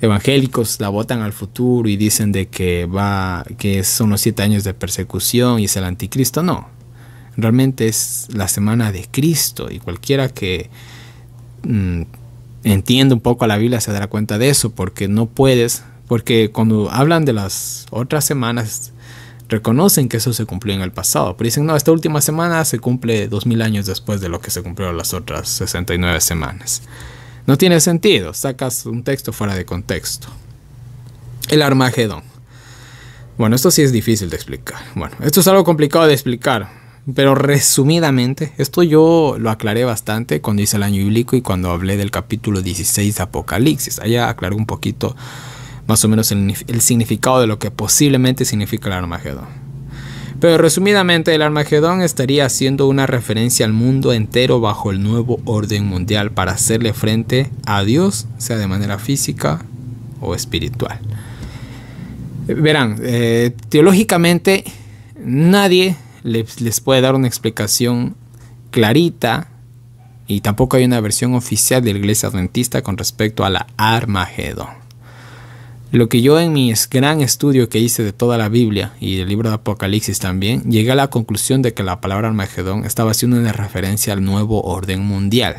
Speaker 1: evangélicos la votan al futuro y dicen de que va que son los 7 años de persecución y es el anticristo, no. Realmente es la semana de Cristo y cualquiera que mm, Entiendo un poco la Biblia se dará cuenta de eso, porque no puedes, porque cuando hablan de las otras semanas, reconocen que eso se cumplió en el pasado, pero dicen, no, esta última semana se cumple 2000 años después de lo que se cumplieron las otras 69 semanas. No tiene sentido, sacas un texto fuera de contexto. El Armagedón. Bueno, esto sí es difícil de explicar. Bueno, esto es algo complicado de explicar pero resumidamente, esto yo lo aclaré bastante cuando hice el año bíblico y cuando hablé del capítulo 16 de Apocalipsis. Allá aclaré un poquito más o menos el, significado de lo que posiblemente significa el Armagedón. Pero resumidamente, el Armagedón estaría haciendo una referencia al mundo entero bajo el nuevo orden mundial para hacerle frente a Dios, sea de manera física o espiritual. Verán, eh, teológicamente nadie les, puede dar una explicación clarita y tampoco hay una versión oficial de la iglesia adventista con respecto a la Armagedón. Lo que yo en mi gran estudio que hice de toda la Biblia y del libro de Apocalipsis también, llegué a la conclusión de que la palabra Armagedón estaba haciendo una referencia al nuevo orden mundial.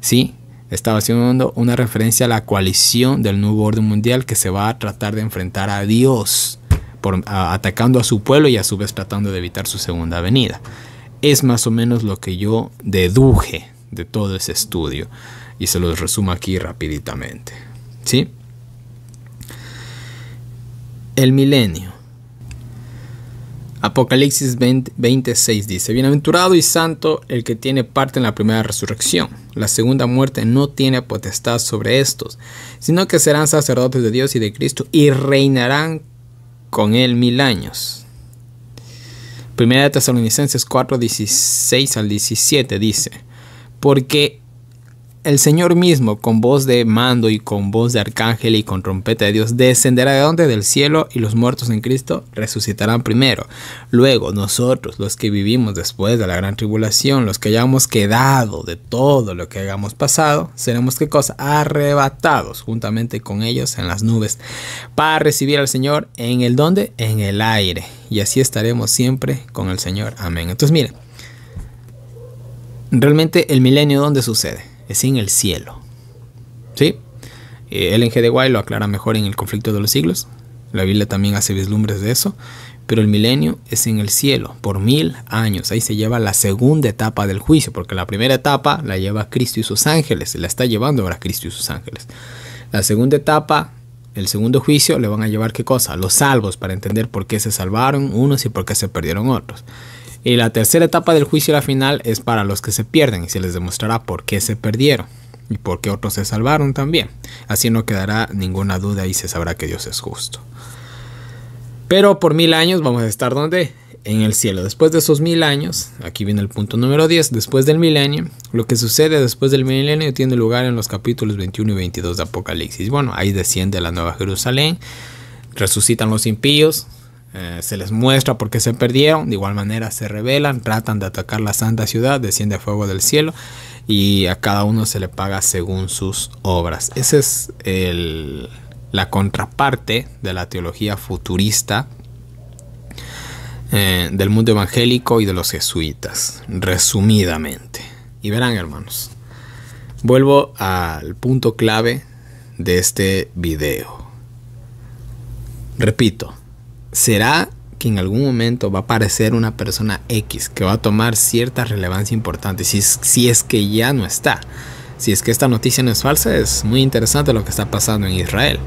Speaker 1: Sí, estaba haciendo una referencia a la coalición del nuevo orden mundial que se va a tratar de enfrentar a Dios atacando a su pueblo y a su vez tratando de evitar su segunda venida. Es más o menos lo que yo deduje de todo ese estudio y se los resumo aquí rapiditamente. ¿Sí? El milenio. Apocalipsis 26 dice, Bienaventurado y santo el que tiene parte en la primera resurrección. La segunda muerte no tiene potestad sobre estos, sino que serán sacerdotes de Dios y de Cristo y reinarán con él mil años. Primera de Tesalonicenses 4, 16 al 17 dice, porque el Señor mismo, con voz de mando y con voz de arcángel y con trompeta de Dios, descenderá de donde? Del cielo y los muertos en Cristo resucitarán primero. Luego nosotros, los que vivimos después de la gran tribulación, los que hayamos quedado de todo lo que hayamos pasado, seremos qué cosa? Arrebatados juntamente con ellos en las nubes para recibir al Señor en el donde? En el aire. Y así estaremos siempre con el Señor. Amén. Entonces miren, realmente el milenio ¿dónde sucede? es en el cielo. ¿Sí? El eh, de Guay lo aclara mejor en el conflicto de los siglos. La Biblia también hace vislumbres de eso. Pero el milenio es en el cielo, por mil años. Ahí se lleva la segunda etapa del juicio, porque la primera etapa la lleva Cristo y sus ángeles. La está llevando ahora Cristo y sus ángeles. La segunda etapa el segundo juicio le van a llevar qué cosa? Los salvos para entender por qué se salvaron unos y por qué se perdieron otros. Y la tercera etapa del juicio la final es para los que se pierden y se les demostrará por qué se perdieron y por qué otros se salvaron también. Así no quedará ninguna duda y se sabrá que Dios es justo. Pero por mil años vamos a estar donde? En el cielo. Después de esos mil años, aquí viene el punto número 10, después del milenio, lo que sucede después del milenio tiene lugar en los capítulos 21 y 22 de Apocalipsis. Bueno, ahí desciende la Nueva Jerusalén, resucitan los impíos, eh, se les muestra porque se perdieron, de igual manera se rebelan, tratan de atacar la santa ciudad, desciende fuego del cielo y a cada uno se le paga según sus obras. Esa es la contraparte de la teología futurista eh, del mundo evangélico y de los jesuitas, resumidamente. Y verán hermanos, vuelvo al punto clave de este video. Repito, será que en algún momento va a aparecer una persona X que va a tomar cierta relevancia importante, si es, que ya no está. Si es que esta noticia no es falsa, es muy interesante lo que está pasando en Israel.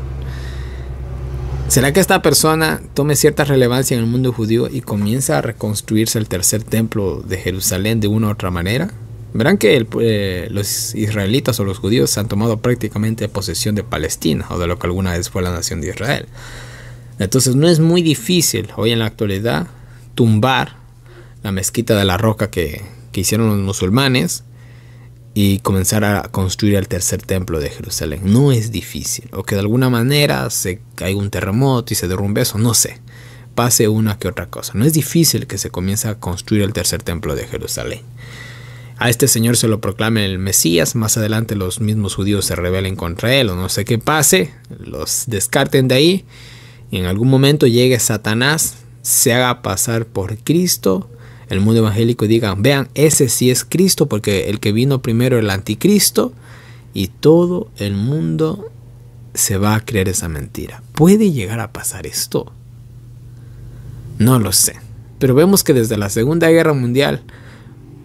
Speaker 1: ¿Será que esta persona tome cierta relevancia en el mundo judío y comienza a reconstruirse el tercer templo de Jerusalén de una u otra manera? Verán que eh, los israelitas o los judíos han tomado prácticamente posesión de Palestina o de lo que alguna vez fue la nación de Israel. Entonces no es muy difícil hoy en la actualidad tumbar la mezquita de la roca que, hicieron los musulmanes y comenzar a construir el tercer templo de Jerusalén. No es difícil. O que de alguna manera se caiga un terremoto y se derrumbe eso, no sé. Pase una que otra cosa. No es difícil que se comience a construir el tercer templo de Jerusalén. A este señor se lo proclame el Mesías. Más adelante los mismos judíos se rebelen contra él o no sé qué pase. Los descarten de ahí y en algún momento llegue Satanás, se haga pasar por Cristo, el mundo evangélico diga, vean, ese sí es Cristo porque el que vino primero el anticristo y todo el mundo se va a creer esa mentira. ¿Puede llegar a pasar esto? No lo sé. Pero vemos que desde la Segunda Guerra Mundial,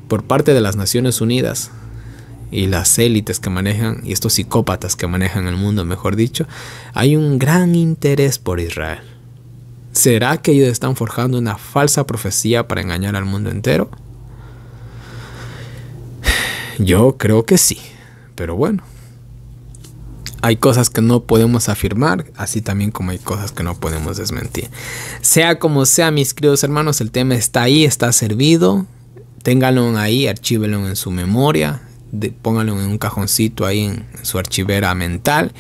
Speaker 1: por parte de las Naciones Unidas, y las élites que manejan, y estos psicópatas que manejan el mundo, mejor dicho, hay un gran interés por Israel. ¿Será que ellos están forjando una falsa profecía para engañar al mundo entero? Yo creo que sí, pero bueno. Hay cosas que no podemos afirmar, así también como hay cosas que no podemos desmentir. Sea como sea, mis queridos hermanos, el tema está ahí, está servido. Ténganlo ahí, archívelo en su memoria, pónganlo en un cajoncito ahí en, su archivera mental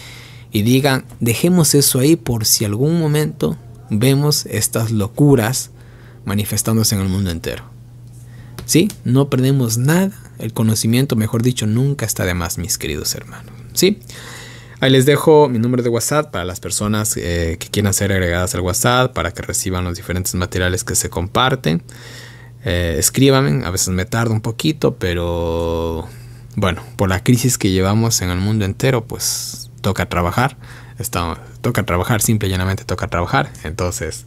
Speaker 1: y digan, dejemos eso ahí por si algún momento vemos estas locuras manifestándose en el mundo entero. ¿Sí? No perdemos nada. El conocimiento, mejor dicho, nunca está de más, mis queridos hermanos. ¿Sí? Ahí les dejo mi número de WhatsApp para las personas eh, que quieran ser agregadas al WhatsApp, para que reciban los diferentes materiales que se comparten. Eh, escríbanme, a veces me tardo un poquito, pero bueno, por la crisis que llevamos en el mundo entero, pues toca trabajar. Está, toca trabajar, simple y llanamente toca trabajar. Entonces,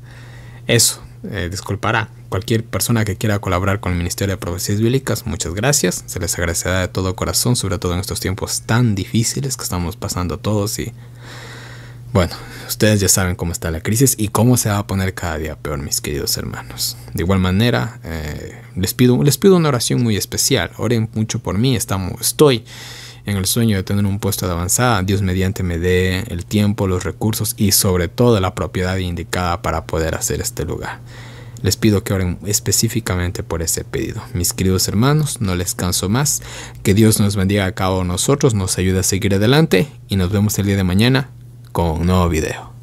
Speaker 1: eso, eh, disculpará. Cualquier persona que quiera colaborar con el Ministerio de Profecías Bíblicas, muchas gracias. Se les agradecerá de todo corazón, sobre todo en estos tiempos tan difíciles que estamos pasando todos y bueno, ustedes ya saben cómo está la crisis y cómo se va a poner cada día peor, mis queridos hermanos. De igual manera, eh, les, pido, les pido una oración muy especial. Oren mucho por mí. Estamos, estoy en el sueño de tener un puesto de avanzada. Dios mediante me dé el tiempo, los recursos y sobre todo la propiedad indicada para poder hacer este lugar. Les pido que oren específicamente por ese pedido. Mis queridos hermanos, no les canso más. Que Dios nos bendiga a cabo nosotros, nos ayude a seguir adelante y nos vemos el día de mañana con un nuevo video.